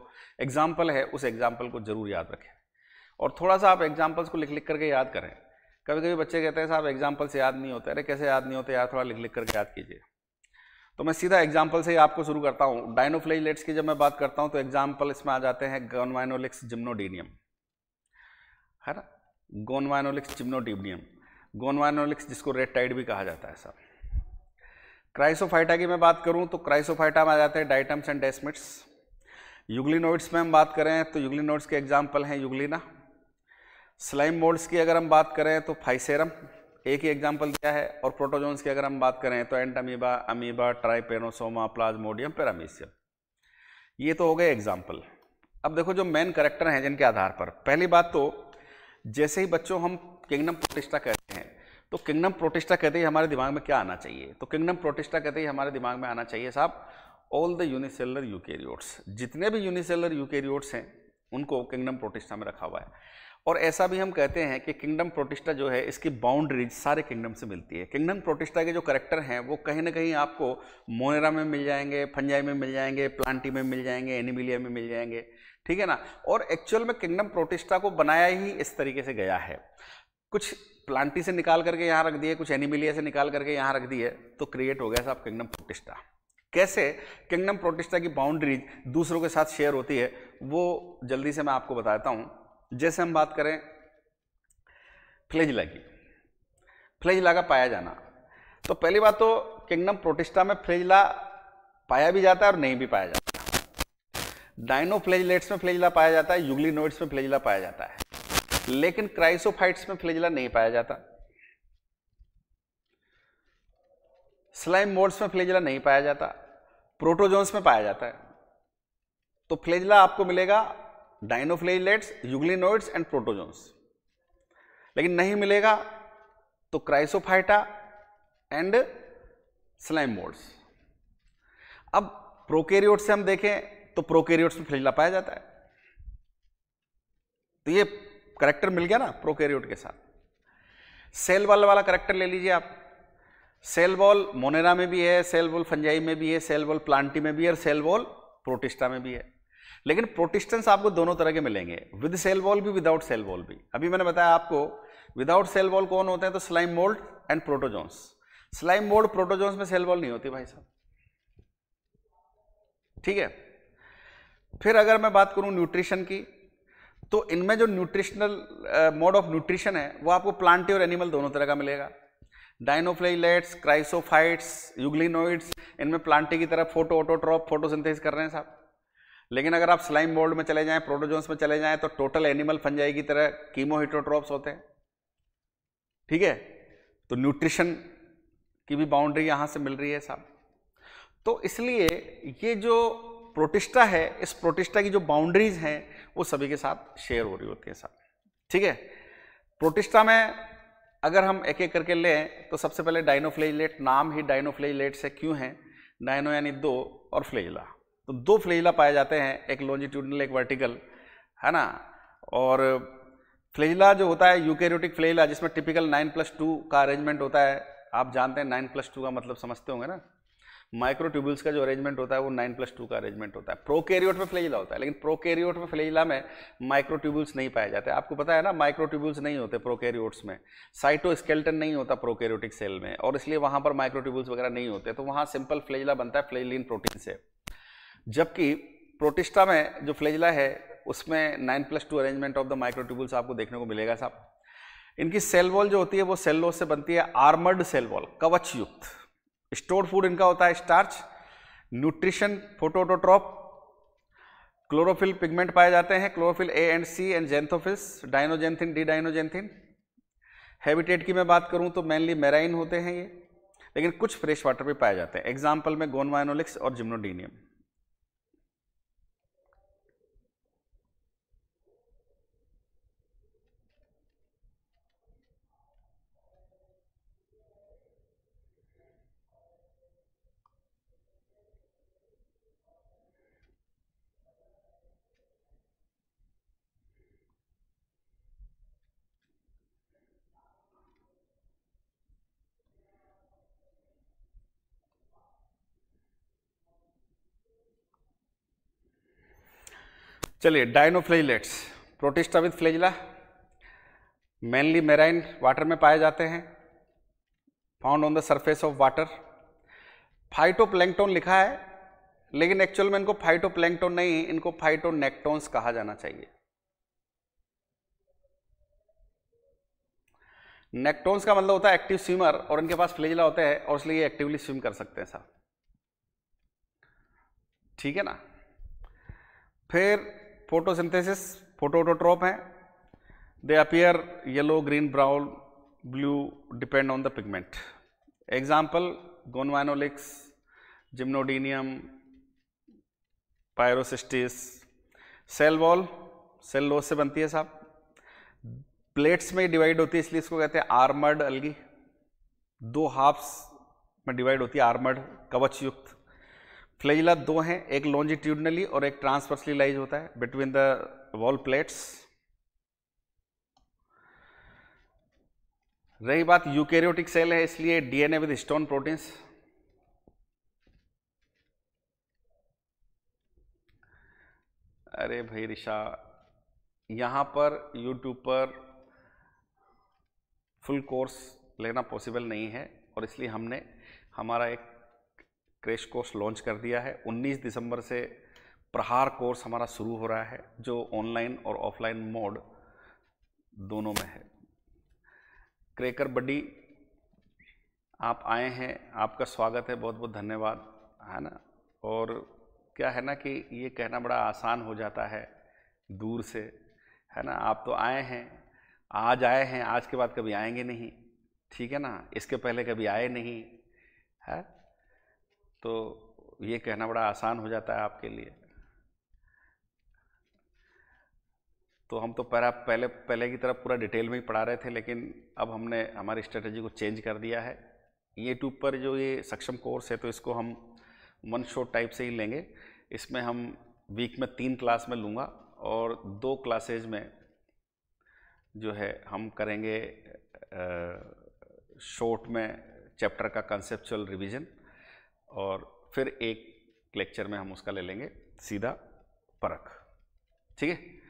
एग्जाम्पल है उस एग्जाम्पल को ज़रूर याद रखें और थोड़ा सा आप एग्जाम्पल्स को लिख लिख करके याद करें कभी कभी बच्चे कहते हैं साहब एग्जाम्पल से याद नहीं होते अरे कैसे याद नहीं होते यार थोड़ा लिख लिख करके याद कीजिए तो मैं सीधा एग्जाम्पल से आपको शुरू करता हूँ डायनोफ्लेजलेट्स की जब मैं बात करता हूँ तो एग्जाम्पल इसमें आ जाते हैं गोनवाइनोलिक्स जिम्नोडीनियम है ना गोनवाइनोलिक्स जिम्नोडीबनियम गोनवानोलिक्स जिसको रेड टाइड भी कहा जाता है सर क्राइसोफाइटा की मैं बात करूं तो क्राइसोफाइटा में आ जाते हैं डाइटम्स एंड डेस्मिट्स यूग्लिनोइड्स में हम बात करें तो यूग्लिनोइड्स के एग्जाम्पल हैं यूग्लिना स्लाइम मोल्ड्स की अगर हम बात करें तो फाइसेरम एक ही एग्जाम्पल दिया है और प्रोटोजोन्स की अगर हम बात करें तो Entamoeba Amoeba Trypanosoma Plasmodium Paramecium ये तो हो गए एग्जाम्पल अब देखो जो मेन करेक्टर हैं जिनके आधार पर पहली बात तो जैसे ही बच्चों हम किंगडम प्रतिष्ठा कर तो किंगडम प्रोटेस्टा कहते ही हमारे दिमाग में क्या आना चाहिए तो किंगडम प्रोटेस्टा कहते ही हमारे दिमाग में आना चाहिए साहब ऑल द यूनिसेलर यूकेरियोट्स जितने भी यूनिसेलर यूकेरियोट्स हैं उनको किंगडम प्रोटिस्टा में रखा हुआ है और ऐसा भी हम कहते हैं कि किंगडम प्रोटिस्टा जो है इसकी बाउंड्रीज सारे किंगडम से मिलती है किंगडम प्रोटिस्टा के जो करेक्टर हैं वो कहीं ना कहीं आपको मोनेरा में मिल जाएंगे फंजाई में मिल जाएंगे प्लांटी में मिल जाएंगे एनिमिलिया में मिल जाएंगे ठीक है ना और एक्चुअल में किंगडम प्रोटिस्टा को बनाया ही इस तरीके से गया है कुछ प्लांटी से निकाल करके यहां रख दिए कुछ एनिमिलिया से निकाल करके यहां रख दिए तो क्रिएट हो गया साहब किंगडम प्रोटिस्टा कैसे किंगडम प्रोटिस्टा की बाउंड्रीज दूसरों के साथ शेयर होती है वो जल्दी से मैं आपको बताता हूं जैसे हम बात करें फ्लेजिला की फ्लेजिला का पाया जाना तो पहली बात तो किंगडम प्रोटिस्टा में फ्लेजिला पाया भी जाता है और नहीं भी पाया जाता डाइनो फ्लेजलेट्स में फ्लेजिला पाया जाता है युगली में फ्लेजिला पाया जाता है लेकिन क्राइसोफाइट्स में फ्लेजिला नहीं पाया जाता स्लाइम मोल्ड्स में फ्लेजिला नहीं पाया जाता प्रोटोजोन्स में पाया जाता है तो फ्लेजिला आपको मिलेगा डाइनोफ्लेजिलेट्स यूग्लिनोइड्स एंड प्रोटोजोन्स लेकिन नहीं मिलेगा तो क्राइसोफाइटा एंड स्लाइम मोल्ड्स अब प्रोकेरियोट्स से हम देखें तो प्रोकेरियोट्स में फ्लेजिला पाया जाता है तो ये करेक्टर मिल गया ना प्रोकैरियोट के साथ सेल बॉल वाला करेक्टर ले लीजिए आप सेल बॉल मोनेरा में भी है सेल बॉल फंजाई में भी है सेल बॉल प्लांटी में भी है और सेल बॉल प्रोटिस्टा में भी है लेकिन प्रोटिस्टेंस आपको दोनों तरह के मिलेंगे विद सेल वॉल भी विदाउट सेल वॉल भी अभी मैंने बताया आपको विदाउट सेल वॉल कौन होते हैं तो slime mould and protozoans slime mould protozoans में सेल वॉल नहीं होती भाई साहब ठीक है फिर अगर मैं बात करूं न्यूट्रिशन की तो इनमें जो न्यूट्रिशनल मोड ऑफ न्यूट्रिशन है वो आपको प्लांट और एनिमल दोनों तरह का मिलेगा डायनोफ्लेलेट्स क्राइसोफाइट्स यूग्लिनोइड्स इनमें प्लांटी की तरह फोटो ऑटोट्रॉप फोटोसिंथेसिस कर रहे हैं साहब लेकिन अगर आप स्लाइम बोल्ड में चले जाएं प्रोटोजोन्स में चले जाएं तो टोटल एनिमल फंजाई की तरह कीमोहिटोट्रॉप्स होते हैं ठीक है तो न्यूट्रिशन की भी बाउंड्री यहाँ से मिल रही है साहब तो इसलिए ये जो प्रोटिस्टा है इस प्रोटिस्टा की जो बाउंड्रीज हैं वो सभी के साथ शेयर हो रही होती है साथ ठीक है प्रोटिस्टा में अगर हम एक एक करके लें तो सबसे पहले डाइनोफ्लेजिलेट नाम ही डाइनोफ्लेजिलेट से क्यों है डायनो यानी दो और फ्लेजिला तो दो फ्लेजिला पाए जाते हैं एक लॉन्जिट्यूडनल एक वर्टिकल है ना और फ्लेजिला जो होता है यूकेरियोटिक फ्लेजिला जिसमें टिपिकल नाइन प्लस टू का अरेंजमेंट होता है आप जानते हैं नाइन प्लस टू का मतलब समझते होंगे ना माइक्रोट्यूबल्स का जो अरेंजमेंट होता है वो नाइन प्लस टू का अरेंजमेंट होता है प्रोकैरियोट में फ्लेजिला होता है लेकिन प्रोकैरियोट में फ्लेजिला में माइक्रोट्यूबल्स नहीं पाए जाते आपको पता है ना माइक्रोट्यूबल्स नहीं होते प्रोकैरियोट्स में साइटोस्केल्टन नहीं होता प्रोकैरियोटिक सेल में और इसलिए वहाँ पर माइक्रोट्यूबल्स वगैरह नहीं होते तो वहाँ सिंपल फ्लेजिला बनता है फ्लेजिलिन प्रोटीन से जबकि प्रोटिस्टा में जो फ्लेजिला है उसमें nine plus two arrangement of the microtubules आपको देखने को मिलेगा साहब इनकी सेल वॉल जो होती है वो सेल वॉल से बनती है आर्मर्ड सेल वॉल कवचयुक्त स्टोर फूड इनका होता है starch nutrition phototroph chlorophyll pigment पाए जाते हैं chlorophyll a and c and xanthophyll dinoxanthin d dinoxanthin habitat की मैं बात करूं तो मेनली मेराइन होते हैं ये लेकिन कुछ फ्रेश वाटर भी पाए जाते हैं एग्जाम्पल में गोनवाइनोलिक्स और जिम्नोडीनियम चलिए dinoflagellates Protista with flagella mainly marine water में पाए जाते हैं found on the surface of water phytoplankton लिखा है लेकिन एक्चुअल में इनको फाइटोप्लैंकटोन नहीं इनको फाइटोनेक्टोन्स कहा जाना चाहिए नेक्टोन्स का मतलब होता है एक्टिव स्विमर और इनके पास फ्लेजिला होते हैं और इसलिए ये एक्टिवली स्विम कर सकते हैं साहब ठीक है ना फिर फोटोसिंथेसिस फोटोटोट्रोप है they appear yellow green brown blue depend on the pigment example Gonyaulax Gymnodinium Pyrocystis cell wall cellulose से बनती है साहब प्लेट्स में डिवाइड होती है इसलिए इसको कहते हैं आर्मर्ड अलगी दो हाफ्स में डिवाइड होती है आर्मर्ड कवच युक्त फ्लेजिला दो हैं एक लॉन्जिट्यूडनली और एक ट्रांसवर्सली लाइज होता है बिटवीन द वॉल प्लेट्स रही बात यूकेरियोटिक सेल है इसलिए डीएनए विद स्टोन प्रोटीन्स अरे भाई ऋषा यहां पर यूट्यूब पर फुल कोर्स लेना पॉसिबल नहीं है और इसलिए हमने हमारा एक क्रेश कोर्स लॉन्च कर दिया है 19 दिसंबर से प्रहार कोर्स हमारा शुरू हो रहा है जो ऑनलाइन और ऑफलाइन मोड दोनों में है क्रेकर बड्डी आप आए हैं आपका स्वागत है बहुत बहुत धन्यवाद है ना और क्या है ना कि ये कहना बड़ा आसान हो जाता है दूर से है ना आप तो आए हैं आज आए हैं आज के बाद कभी आएंगे नहीं ठीक है ना इसके पहले कभी आए नहीं है तो ये कहना बड़ा आसान हो जाता है आपके लिए तो हम तो पहला पहले पहले की तरफ पूरा डिटेल में ही पढ़ा रहे थे लेकिन अब हमने हमारी स्ट्रेटजी को चेंज कर दिया है यूट्यूब पर जो ये सक्षम कोर्स है तो इसको हम वन शॉट टाइप से ही लेंगे इसमें हम वीक में तीन क्लास में लूँगा और दो क्लासेज में जो है हम करेंगे शॉर्ट में चैप्टर का कंसेप्चुअल रिवीजन और फिर एक लेक्चर में हम उसका ले लेंगे सीधा परख ठीक है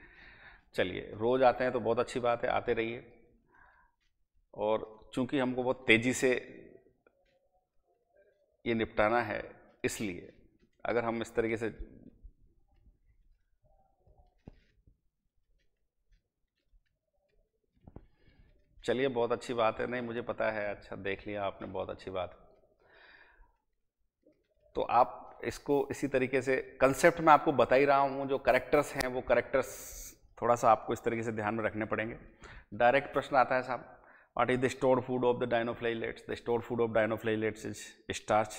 चलिए रोज़ आते हैं तो बहुत अच्छी बात है आते रहिए और चूंकि हमको बहुत तेज़ी से ये निपटाना है इसलिए अगर हम इस तरीके से चलिए बहुत अच्छी बात है नहीं मुझे पता है अच्छा देख लिया आपने बहुत अच्छी बात तो आप इसको इसी तरीके से कंसेप्ट में आपको बता ही रहा हूँ जो करेक्टर्स हैं वो करेक्टर्स थोड़ा सा आपको इस तरीके से ध्यान में रखने पड़ेंगे डायरेक्ट प्रश्न आता है साहब what is the store food of the dinoflagellates the store food of dinoflagellates is starch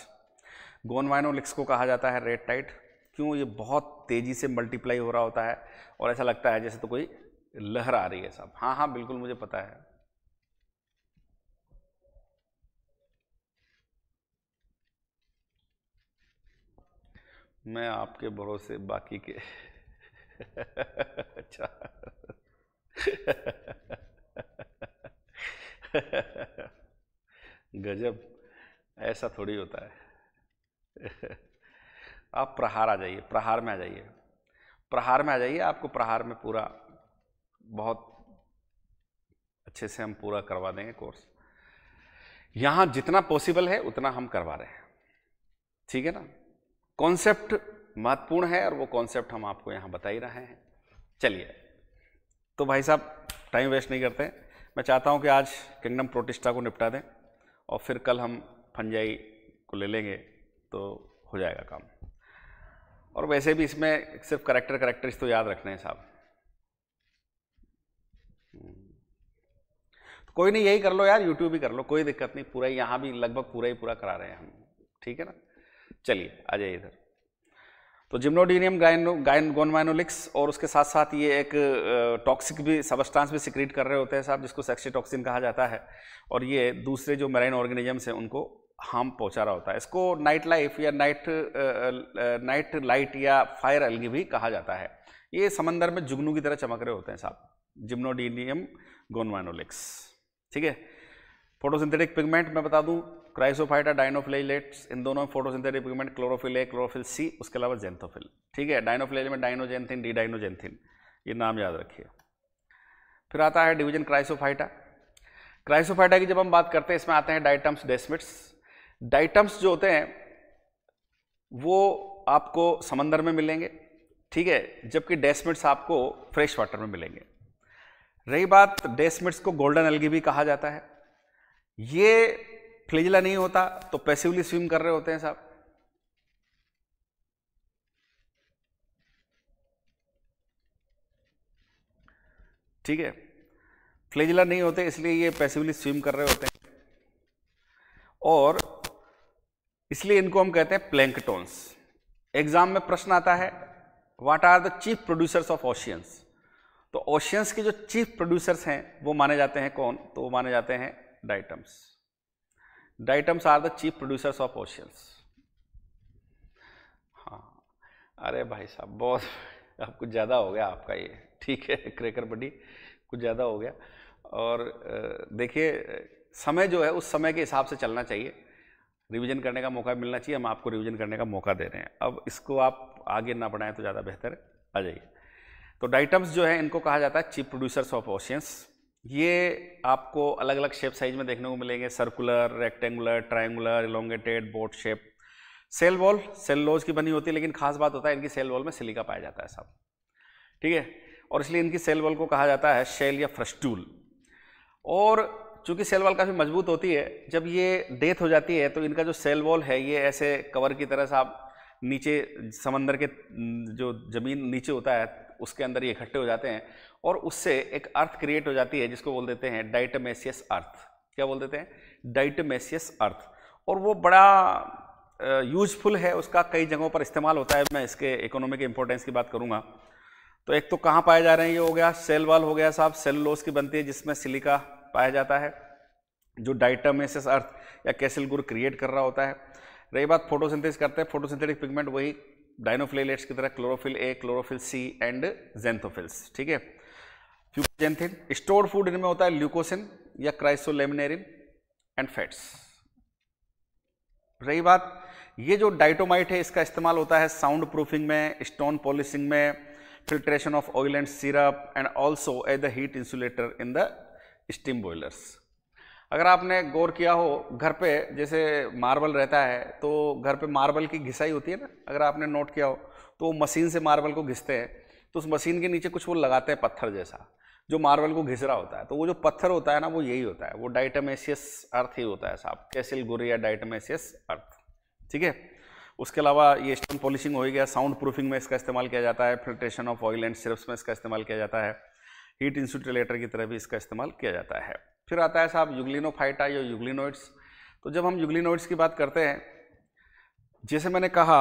Gonyaulax को कहा जाता है रेड टाइट क्यों ये बहुत तेज़ी से मल्टीप्लाई हो रहा होता है और ऐसा लगता है जैसे तो कोई लहर आ रही है साहब हाँ हाँ बिल्कुल मुझे पता है मैं आपके भरोसे बाकी के अच्छा गजब ऐसा थोड़ी होता है आप प्रहार आ जाइए प्रहार में आ जाइए प्रहार में आ जाइए आपको प्रहार में पूरा बहुत अच्छे से हम पूरा करवा देंगे कोर्स यहाँ जितना पॉसिबल है उतना हम करवा रहे हैं ठीक है ना कॉन्सेप्ट महत्वपूर्ण है और वो कॉन्सेप्ट हम आपको यहाँ बता ही रहे हैं चलिए तो भाई साहब टाइम वेस्ट नहीं करते मैं चाहता हूँ कि आज किंगडम प्रोटिस्टा को निपटा दें और फिर कल हम फंजाई को ले लेंगे तो हो जाएगा काम और वैसे भी इसमें सिर्फ करेक्टर करेक्टर्स तो याद रखने हैं साहब तो कोई नहीं यही कर लो यार यूट्यूब भी कर लो कोई दिक्कत नहीं पूरा ही यहाँ भी लगभग पूरा ही पूरा करा रहे हैं हम ठीक है ना चलिए आ जाइए इधर तो जिम्नोडीनियम गाइनो गायन और उसके साथ साथ ये एक टॉक्सिक भी सबस्टांस भी सिक्रीट कर रहे होते हैं साहब जिसको सेक्सीटॉक्सिन कहा जाता है और ये दूसरे जो मेराइन ऑर्गेनिजम्स हैं उनको हार्म पहुंचा रहा होता है इसको नाइट लाइफ या नाइट नाइट लाइट या फायर एल्गी भी कहा जाता है ये समंदर में जुगनू की तरह चमक रहे होते हैं साहब जिम्नोडीनियम गोनमाइनोलिक्स ठीक है फोटोसिंथेटिक पिगमेंट मैं बता दूं क्राइसोफाइटा डाइनोफिलेट्स इन दोनों में photosynthetic pigment chlorophyll a chlorophyll c उसके अलावा जेंथोफिल ठीक है डाइनोफ्लेल में डाइनोजेंथिन डी डाइनोजेंथिन ये नाम याद रखिए फिर आता है डिवीजन क्राइसोफाइटा क्राइसोफाइटा की जब हम बात करते हैं इसमें आते हैं डाइटम्स डेस्मिट्स डाइटम्स जो होते हैं वो आपको समंदर में मिलेंगे ठीक है जबकि डेस्मिट्स आपको फ्रेश वाटर में मिलेंगे रही बात डेस्मिट्स को गोल्डन एल्गी भी कहा जाता है ये फ्लेजिला नहीं होता तो पैसिवली स्विम कर रहे होते हैं साहब ठीक है फ्लेजिला नहीं होते इसलिए ये पैसिवली स्विम कर रहे होते हैं और इसलिए इनको हम कहते हैं प्लैंकटोन्स एग्जाम में प्रश्न आता है what are the chief producers of oceans तो ओशियंस के जो चीफ प्रोड्यूसर्स हैं वो माने जाते हैं कौन तो वो माने जाते हैं diatoms diatoms are the chief producers of oceans हाँ अरे भाई साहब बहुत अब कुछ ज़्यादा हो गया आपका ये ठीक है क्रेकर बड्डी कुछ ज़्यादा हो गया और देखिए समय जो है उस समय के हिसाब से चलना चाहिए रिवीजन करने का मौका मिलना चाहिए हम आपको रिवीजन करने का मौका दे रहे हैं अब इसको आप आगे ना बढ़ाएं तो ज़्यादा बेहतर है आ जाइए तो डाइटम्स जो है इनको कहा जाता है चीफ प्रोड्यूसर्स ऑफ ओशियंस ये आपको अलग अलग शेप साइज में देखने को मिलेंगे circular rectangular triangular elongated boat shape cell wall लोज की बनी होती है लेकिन खास बात होता है इनकी सेल वॉल में सिलिका पाया जाता है सब ठीक है और इसलिए इनकी सेल वॉल को कहा जाता है शेल या फ्रस्टूल और चूंकि सेल वॉल काफ़ी मजबूत होती है जब ये डेथ हो जाती है तो इनका जो सेल वॉल है ये ऐसे कवर की तरह साहब नीचे समंदर के जो ज़मीन नीचे होता है उसके अंदर ये इकट्ठे हो जाते हैं और उससे एक अर्थ क्रिएट हो जाती है जिसको बोल देते हैं डाइटमेसियस अर्थ क्या बोल देते हैं डाइटमेसियस अर्थ और वो बड़ा यूजफुल है उसका कई जगहों पर इस्तेमाल होता है मैं इसके इकोनॉमिक इंपॉर्टेंस की बात करूँगा तो एक तो कहाँ पाए जा रहे हैं ये हो गया सेल वाल हो गया साहब सेल की बनती है जिसमें सिलिका पाया जाता है जो डाइटमेसियस अर्थ या कैसल गुर क्रिएट कर रहा होता है रही बात फोटोसिंथेसिस करते हैं फोटोसिंथेटिक पिगमेंट वही डायनोफ्लेलेट्स की तरह chlorophyll a chlorophyll c and xanthophylls ठीक है फ्यूजेंथिन स्टोर्ड फूड इनमें होता है ल्यूकोसिन या क्राइसोलेमिनेरिन एंड फैट्स रही बात ये जो डाइटोमाइट है इसका इस्तेमाल होता है साउंड प्रूफिंग में स्टोन पॉलिशिंग में filtration of oil and syrup and also as the heat insulator in the steam boilers अगर आपने गौर किया हो घर पे जैसे मार्बल रहता है तो घर पे मार्बल की घिसाई होती है ना अगर आपने नोट किया हो तो वो मशीन से मार्बल को घिसते हैं तो उस मशीन के नीचे कुछ वो लगाते हैं पत्थर जैसा जो मार्बल को घिस रहा होता है तो वो जो पत्थर होता है ना वो यही होता है वो डाइटमेसियस अर्थ ही होता है साहब कैसिल गुरिया या अर्थ ठीक है उसके अलावा ये स्टोन पॉलिशिंग हो गया साउंड प्रूफिंग में इसका इस्तेमाल किया जाता है filtration of oil and syrups में इसका इस्तेमाल किया जाता है हीट इंसुलेटर की तरह भी इसका इस्तेमाल किया जाता है फिर आता है साहब युगलिनोफाइटा या युगलिनोइड्स तो जब हम युगलिनोइड्स की बात करते हैं जैसे मैंने कहा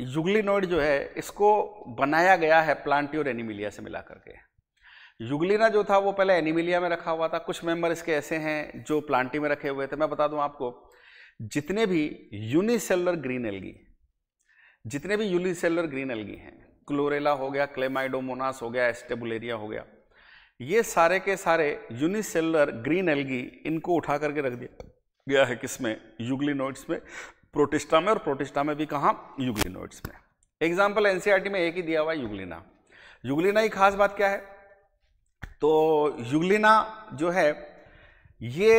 युगलिनोइड जो है इसको बनाया गया है प्लांटी और एनिमिलिया से मिला करके युगलिना जो था वो पहले एनिमिलिया में रखा हुआ था कुछ मेंबर इसके ऐसे हैं जो प्लांटी में रखे हुए थे मैं बता दूं आपको जितने भी यूनिसेलर ग्रीन एलगी जितने भी यूनिसेलर ग्रीन एलगी हैं क्लोरेला हो गया क्लेमाइडोमोनास हो गया एस्टेबुलेरिया हो गया ये सारे के सारे यूनिसेलर ग्रीन एल्गी इनको उठा करके रख दिया गया है किसमें यूग्लिनोइड्स में प्रोटिस्टा में और प्रोटिस्टा में भी कहा यूग्लिनोइड्स में एग्जाम्पल एनसीआरटी e में एक ही दिया हुआ है युगलिना युगलिना की खास बात क्या है तो युगलिना जो है ये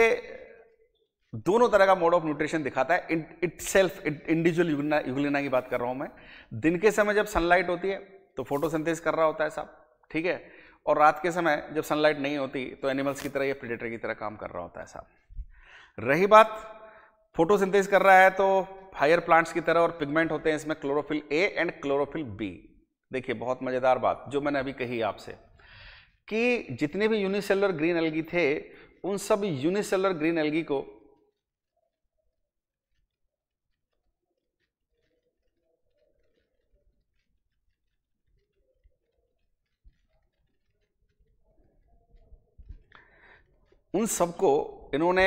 दोनों तरह का मोड ऑफ न्यूट्रिशन दिखाता है इट सेल्फ इंडिविजुअल युगलिना की बात कर रहा हूं मैं दिन के समय जब सनलाइट होती है तो फोटोसिंथेसिस कर रहा होता है साहब ठीक है और रात के समय जब सनलाइट नहीं होती तो एनिमल्स की तरह या प्रिडेटर की तरह काम कर रहा होता है साहब रही बात फोटोसिंथेसिस कर रहा है तो हायर प्लांट्स की तरह और पिगमेंट होते हैं इसमें chlorophyll a and chlorophyll b देखिए बहुत मज़ेदार बात जो मैंने अभी कही आपसे कि जितने भी यूनिसेलर ग्रीन एलगी थे उन सब यूनिसेलर ग्रीन एलगी को उन सबको इन्होंने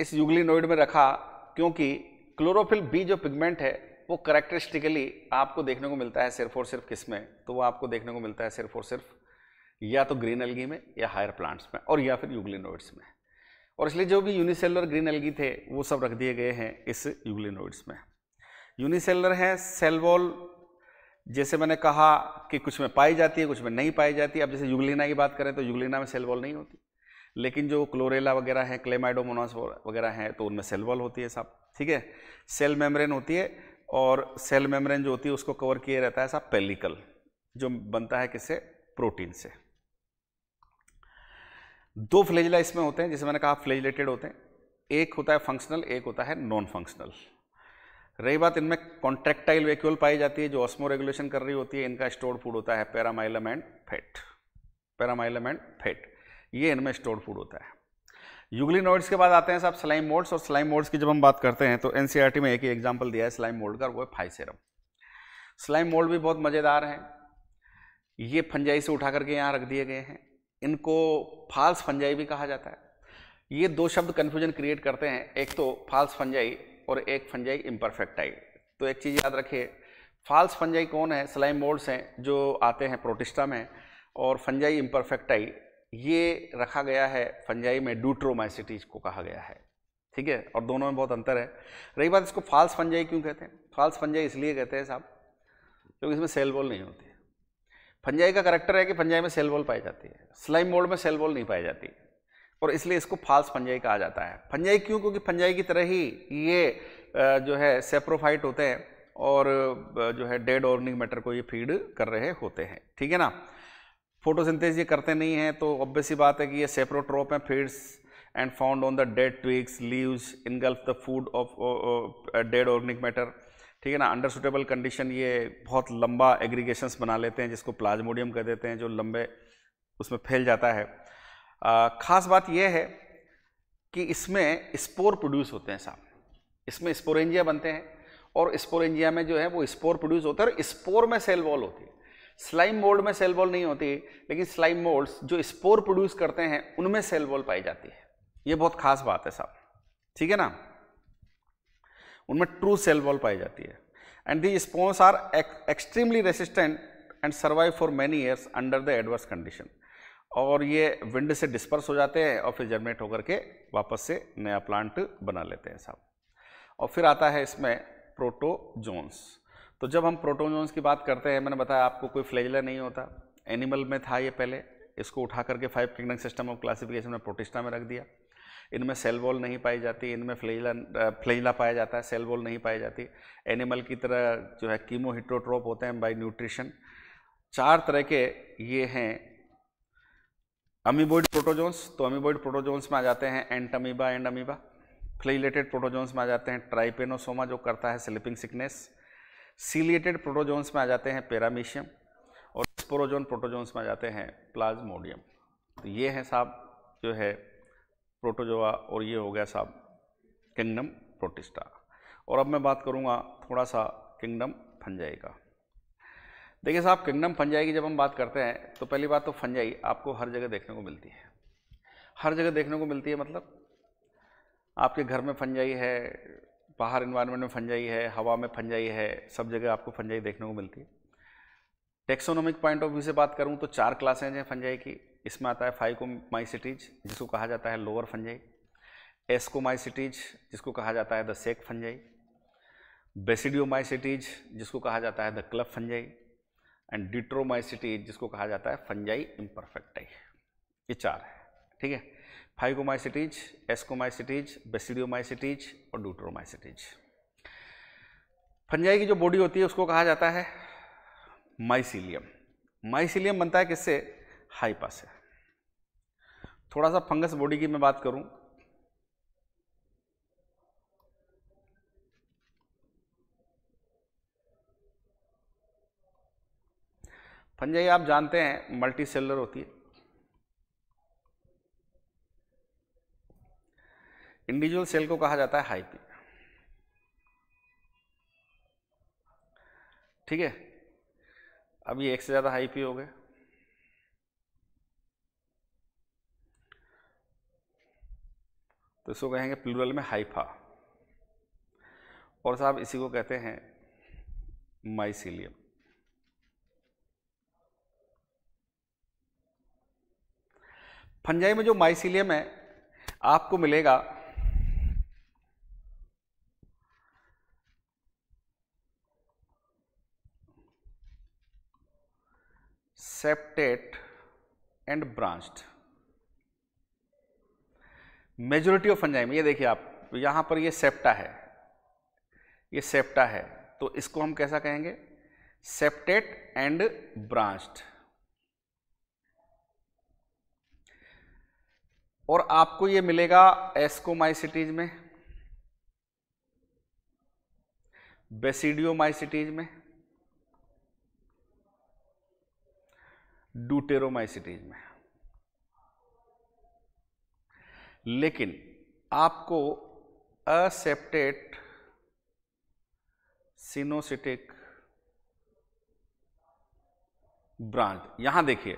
इस युगलिनोइड में रखा क्योंकि क्लोरोफिल बी जो पिगमेंट है वो करेक्टरिस्टिकली आपको देखने को मिलता है सिर्फ और सिर्फ किस में तो वो आपको देखने को मिलता है सिर्फ और सिर्फ या तो ग्रीन एलगी में या हायर प्लांट्स में और या फिर यूग्लिनोइड्स में और इसलिए जो भी यूनिसेलर ग्रीन एलगी थे वो सब रख दिए गए हैं इस यूगलिनोइड्स में यूनिसेलर हैं सेलवॉल जैसे मैंने कहा कि कुछ में पाई जाती है कुछ में नहीं पाई जाती अब जैसे युगलिना की बात करें तो युगलिना में सेलवॉल नहीं होती लेकिन जो क्लोरेला वगैरह हैं क्लेमाइडोमोनास वगैरह हैं तो उनमें सेल वॉल होती है साहब ठीक है सेल मेम्ब्रेन होती है और सेल मेम्ब्रेन जो होती है उसको कवर किया रहता है साहब पेलिकल जो बनता है किससे प्रोटीन से दो फ्लेजिला इसमें होते हैं जैसे मैंने कहा फ्लेजिलेटेड होते हैं एक होता है फंक्शनल एक होता है नॉन फंक्शनल रही बात इनमें कॉन्ट्रेक्टाइल वेक्यूल पाई जाती है जो ऑस्मो रेगुलेशन कर रही होती है इनका स्टोर फूड होता है paramylum and fat paramylum and fat ये इनमें स्टोर फूड होता है यूग्लिनोइड्स के बाद आते हैं साहब स्लाइम मोड्स और स्लाइम मोड्स की जब हम बात करते हैं तो एन में एक ही एग्जाम्पल दिया है स्लाइम मोल्ड का वो है फाइसेरम स्लाइम मोल्ड भी बहुत मज़ेदार हैं ये फंजाई से उठा करके यहाँ रख दिए गए हैं इनको फाल्स फंजाई भी कहा जाता है ये दो शब्द कन्फ्यूजन क्रिएट करते हैं एक तो फाल्स फंजाई और एक फंजाई आई तो एक चीज़ याद रखिए फाल्स फंजाई कौन है स्लाइम मोल्ड्स हैं जो आते हैं प्रोटिस्टा में और फंजाई आई ये रखा गया है फंजाई में ड्यूट्रोमाइसिटीज को कहा गया है ठीक है और दोनों में बहुत अंतर है रही बात इसको फाल्स फंजाई क्यों कहते हैं फाल्स फंजाई इसलिए कहते हैं साहब क्योंकि इसमें सेल बॉल नहीं होती फंजाई का करेक्टर है कि फंजाई में सेल बॉल पाई जाती है स्लाइम मोल्ड में सेल बॉल नहीं पाई जाती और इसलिए इसको फाल्स फंजाई कहा जाता है फंजाई क्यों क्योंकि फंजाई की तरह ही ये जो है सेप्रोफाइट होते हैं और जो है डेड ऑर्निंग मैटर को ये फीड कर रहे होते हैं ठीक है ना फोटोसिंथेसिस ये करते नहीं हैं तो ऑब्वियस ही बात है कि ये सेप्रोट्रोप हैं feeds and found on the dead twigs leaves engulf the food of dead organic matter ठीक है ना अंडर सुटेबल कंडीशन ये बहुत लंबा एग्रीगेशंस बना लेते हैं जिसको प्लाज्मोडियम कह देते हैं जो लंबे उसमें फैल जाता है आ, खास बात यह है कि इसमें स्पोर प्रोड्यूस होते हैं साहब इसमें स्पोरेंजिया बनते हैं और स्पोरेंजिया में जो है वो स्पोर प्रोड्यूस होता है और स्पोर में सेल वॉल होती है स्लाइम मोल्ड में सेल वॉल नहीं होती लेकिन स्लाइम मोल्ड्स जो स्पोर प्रोड्यूस करते हैं उनमें सेल वॉल पाई जाती है ये बहुत खास बात है साहब ठीक है ना उनमें ट्रू सेल वॉल पाई जाती है and the spores are extremely resistant and survive for many years under the adverse condition और ये विंड से डिस्पर्स हो जाते हैं और फिर जनरेट होकर के वापस से नया प्लांट बना लेते हैं साहब और फिर आता है इसमें प्रोटोजोन्स तो जब हम प्रोटोजोन्स की बात करते हैं मैंने बताया आपको कोई फ्लेजिला नहीं होता एनिमल में था ये पहले इसको उठा करके five kingdom system of classification में प्रोटिस्टा में रख दिया इनमें सेल वॉल नहीं पाई जाती इनमें फ्लेजला फ्लेजला पाया जाता है सेल वॉल नहीं पाई जाती एनिमल की तरह जो है कीमोहिट्रोट्रोप होते हैं बाई न्यूट्रिशन चार तरह के ये हैं अमीबोइड प्रोटोजोन्स तो अमीबोइड प्रोटोजोन्स में आ जाते हैं Entamoeba and Amoeba flagellated protozoans में आ जाते हैं ट्राइपेनोसोमा जो करता है स्लिपिंग सिकनेस सीलिएटेड प्रोटोजोन्स में आ जाते हैं पेरामीशियम और स्पोरोजोन प्रोटोजोन्स में आ जाते हैं प्लाज्मोडियम तो ये है साहब जो है प्रोटोजोआ और ये हो गया साहब किंगडम प्रोटिस्टा और अब मैं बात करूँगा थोड़ा सा किंगडम फंजाई का देखिए साहब किंगडम फंजाई की जब हम बात करते हैं तो पहली बात तो फंजाई आपको हर जगह देखने को मिलती है हर जगह देखने को मिलती है मतलब आपके घर में फंजाई है बाहर इन्वायरमेंट में फंजाई है हवा में फंजाई है सब जगह आपको फंजाई देखने को मिलती है टेक्सोनॉमिक पॉइंट ऑफ व्यू से बात करूँ तो चार क्लासेज हैं फंजाई की इसमें आता है फाइको माइसिटीज जिसको कहा जाता है लोअर फंजाई एस्को माइसिटीज जिसको कहा जाता है द सेक फंजाई माइसिटीज जिसको कहा जाता है the club fungi and deuteromycetes जिसको कहा जाता है फंजाई इम्परफेक्टाई ये चार है ठीक है फाइगोमाइसिटीज एस्कोमाइसिटीज बेसिडियोमाइसिटीज और ड्यूट्रोमाइसिटीज फंजाई की जो बॉडी होती है उसको कहा जाता है माइसिलियम माइसिलियम बनता है किससे हाइपा से थोड़ा सा फंगस बॉडी की मैं बात करूं फंजाई आप जानते हैं मल्टी सेलर होती है इंडिविजुअल सेल को कहा जाता है हाई ठीक है अब ये एक से ज़्यादा हाई पी हो गए तो इसको कहेंगे प्लूरल में हाइफा और साहब इसी को कहते हैं माइसिलियम फंजाई में जो माइसिलियम है आपको मिलेगा septate and branched majority of fungi में ये देखिए आप यहाँ पर ये सेप्टा है ये सेप्टा है तो इसको हम कैसा कहेंगे सेप्टेट एंड ब्रांच्ड और आपको ये मिलेगा एस्कोमाइसिटीज में बेसिडियोमाइसिटीज में ड्यूटेरोमाइसिटीज में लेकिन आपको असेप्टेट सिनोसिटिक ब्रांच यहां देखिए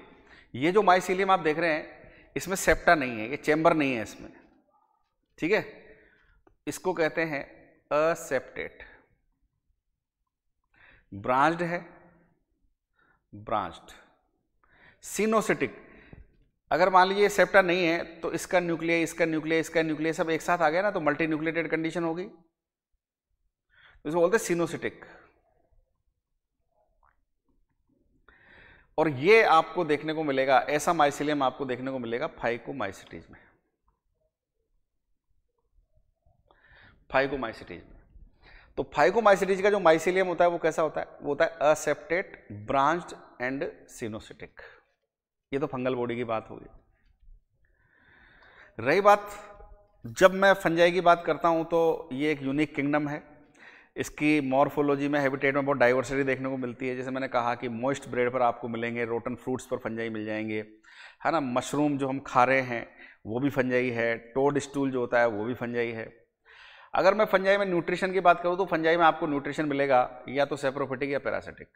ये जो माइसिलियम आप देख रहे हैं इसमें सेप्टा नहीं है ये चेंबर नहीं है इसमें ठीक है इसको कहते हैं असेप्टेट ब्रांच्ड है ब्रांच्ड सीनोसिटिक अगर मान लीजिए सेप्टा नहीं है तो इसका न्यूक्लियर इसका न्यूक्लियर इसका न्यूक्लियर सब एक साथ आ गया ना तो मल्टी न्यूक्लिएटेड कंडीशन होगी तो इसको बोलते सीनोसिटिक और ये आपको देखने को मिलेगा ऐसा माइसिलियम आपको देखने को मिलेगा फाइको माइसिटीज में फाइको माइसिटीज में तो फाइको माइसिटीज का जो माइसिलियम होता है वो कैसा होता है वो होता है असेप्टेट ब्रांच्ड एंड सीनोसिटिक ये तो फंगल बॉडी की बात हो गई रही बात जब मैं फंजाई की बात करता हूँ तो ये एक यूनिक किंगडम है इसकी मॉर्फोलॉजी में हैबिटेट में बहुत डाइवर्सिटी देखने को मिलती है जैसे मैंने कहा कि मोइस्ट ब्रेड पर आपको मिलेंगे रोटन फ्रूट्स पर फंजाई मिल जाएंगे है ना मशरूम जो हम खा रहे हैं वो भी फंजाई है टोड स्टूल जो होता है वो भी फंजाई है अगर मैं फंजाई में न्यूट्रिशन की बात करूँ तो फंजाई में आपको न्यूट्रिशन मिलेगा या तो सेप्रोफिटिक या parasitic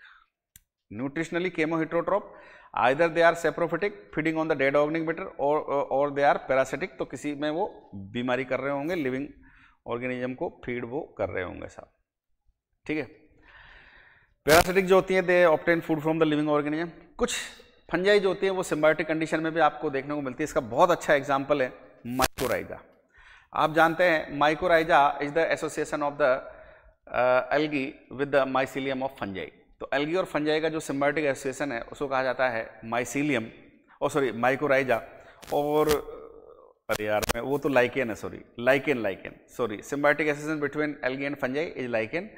nutritionally chemoheterotroph either they are saprophytic feeding on the dead organic matter और दे आर पैरासिटिक तो किसी में वो बीमारी कर रहे होंगे लिविंग ऑर्गेनिज्म को फीड वो कर रहे होंगे साहब ठीक है पैरासिटिक जो होती है they obtain food from the living organism कुछ फंजाई जो होती है वो सिम्बायोटिक कंडीशन में भी आपको देखने को मिलती है इसका बहुत अच्छा एग्जाम्पल है माइकोराइजा आप जानते हैं mycorrhiza is the association of the algae with the mycelium of fungi तो एल्गी और फंजाई का जो सिम्बायोटिक एसोसिएशन है उसको कहा जाता है माइसीलियम और सॉरी माइकोराइजा और अरे यार में वो तो लाइकेन है sorry lichen lichen sorry symbiotic association between algae and fungi is lichen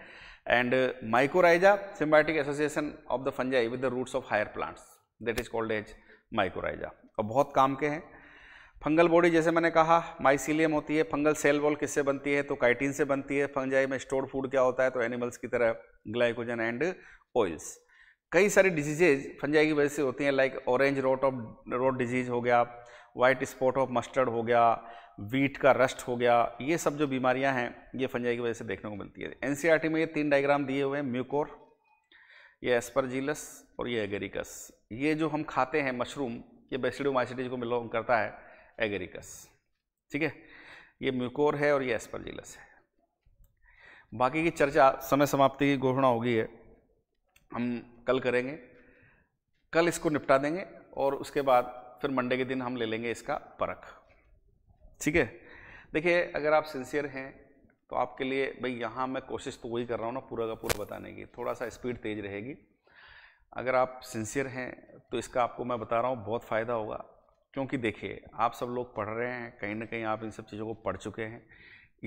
and mycorrhiza mycorrhiza association of the fungi with the roots of higher plants that is called as mycorrhiza और बहुत काम के हैं fungal body जैसे मैंने कहा mycelium होती है फंगल सेल वॉल किससे बनती है तो काइटिन से बनती है फंजाई में स्टोर फूड क्या होता है तो एनिमल्स की तरह ग्लाइकोजन एंड ऑयल्स कई सारी डिजीजेज फंजाई की वजह से होती हैं like orange rot of rot disease हो गया वाइट स्पॉट ऑफ मस्टर्ड हो गया वीट का रस्ट हो गया ये सब जो बीमारियां हैं ये फंजाई की वजह से देखने को मिलती है एनसीईआरटी e में ये तीन डायग्राम दिए हुए हैं म्यूकोर ये एस्परजीलस और ये एगेरिकस ये जो हम खाते हैं मशरूम ये बेसिडोमाइसिटीज को बिलोंग करता है एगेरिकस ठीक है ये म्यूकोर है और ये एस्परजीलस है बाकी की चर्चा समय समाप्ति की घोषणा होगी है हम कल करेंगे कल इसको निपटा देंगे और उसके बाद फिर मंडे के दिन हम ले लेंगे इसका परख ठीक है देखिए अगर आप सिंसियर हैं तो आपके लिए भाई यहाँ मैं कोशिश तो वही कर रहा हूँ ना पूरा का पूरा बताने की थोड़ा सा स्पीड तेज़ रहेगी अगर आप सिंसियर हैं तो इसका आपको मैं बता रहा हूँ बहुत फ़ायदा होगा क्योंकि देखिए आप सब लोग पढ़ रहे हैं कहीं ना कहीं आप इन सब चीज़ों को पढ़ चुके हैं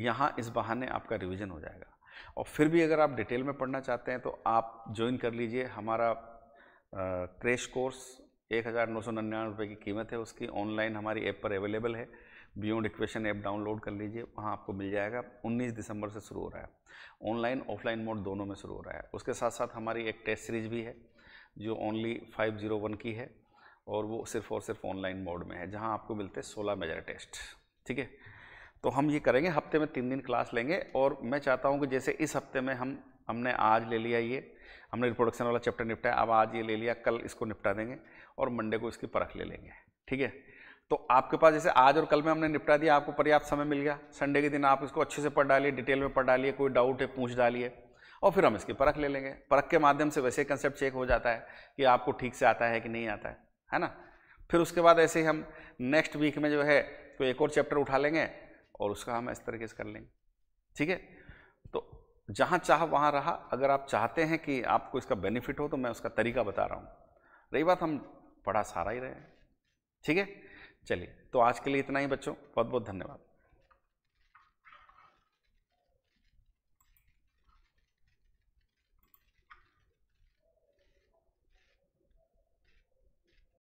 यहाँ इस बहाने आपका रिविज़न हो जाएगा और फिर भी अगर आप डिटेल में पढ़ना चाहते हैं तो आप ज्वाइन कर लीजिए हमारा क्रेश कोर्स एक हज़ार नौ सौ निन्यानवे रुपये की कीमत है उसकी ऑनलाइन हमारी ऐप पर अवेलेबल है बियॉन्ड इक्वेशन ऐप डाउनलोड कर लीजिए वहाँ आपको मिल जाएगा 19 दिसंबर से शुरू हो रहा है ऑनलाइन ऑफलाइन मोड दोनों में शुरू हो रहा है उसके साथ साथ हमारी एक टेस्ट सीरीज भी है जो ओनली 501 की है और वो सिर्फ और सिर्फ ऑनलाइन मोड में है जहाँ आपको मिलते हैं सोलह मेजर टेस्ट ठीक है तो हम ये करेंगे हफ्ते में तीन दिन क्लास लेंगे और मैं चाहता हूँ कि जैसे इस हफ्ते में हम हमने आज ले लिया ये हमने रिप्रोडक्शन वाला चैप्टर निपटाया अब आज ये ले लिया कल इसको निपटा देंगे और मंडे को इसकी परख ले लेंगे ठीक है तो आपके पास जैसे आज और कल में हमने निपटा दिया आपको पर्याप्त समय मिल गया संडे के दिन आप इसको अच्छे से पढ़ डालिए डिटेल में पढ़ डालिए कोई डाउट है पूछ डालिए और फिर हम इसकी परख ले लेंगे परख के माध्यम से वैसे कंसेप्ट चेक हो जाता है कि आपको ठीक से आता है कि नहीं आता है है ना फिर उसके बाद ऐसे ही हम नेक्स्ट वीक में जो है तो एक और चैप्टर उठा लेंगे और उसका हम इस तरीके से कर लेंगे ठीक है तो जहाँ चाह वहाँ रहा अगर आप चाहते हैं कि आपको इसका बेनिफिट हो तो मैं उसका तरीका बता रहा हूँ रही बात हम पढ़ा सारा ही रहे ठीक है चलिए तो आज के लिए इतना ही बच्चों बहुत बहुत धन्यवाद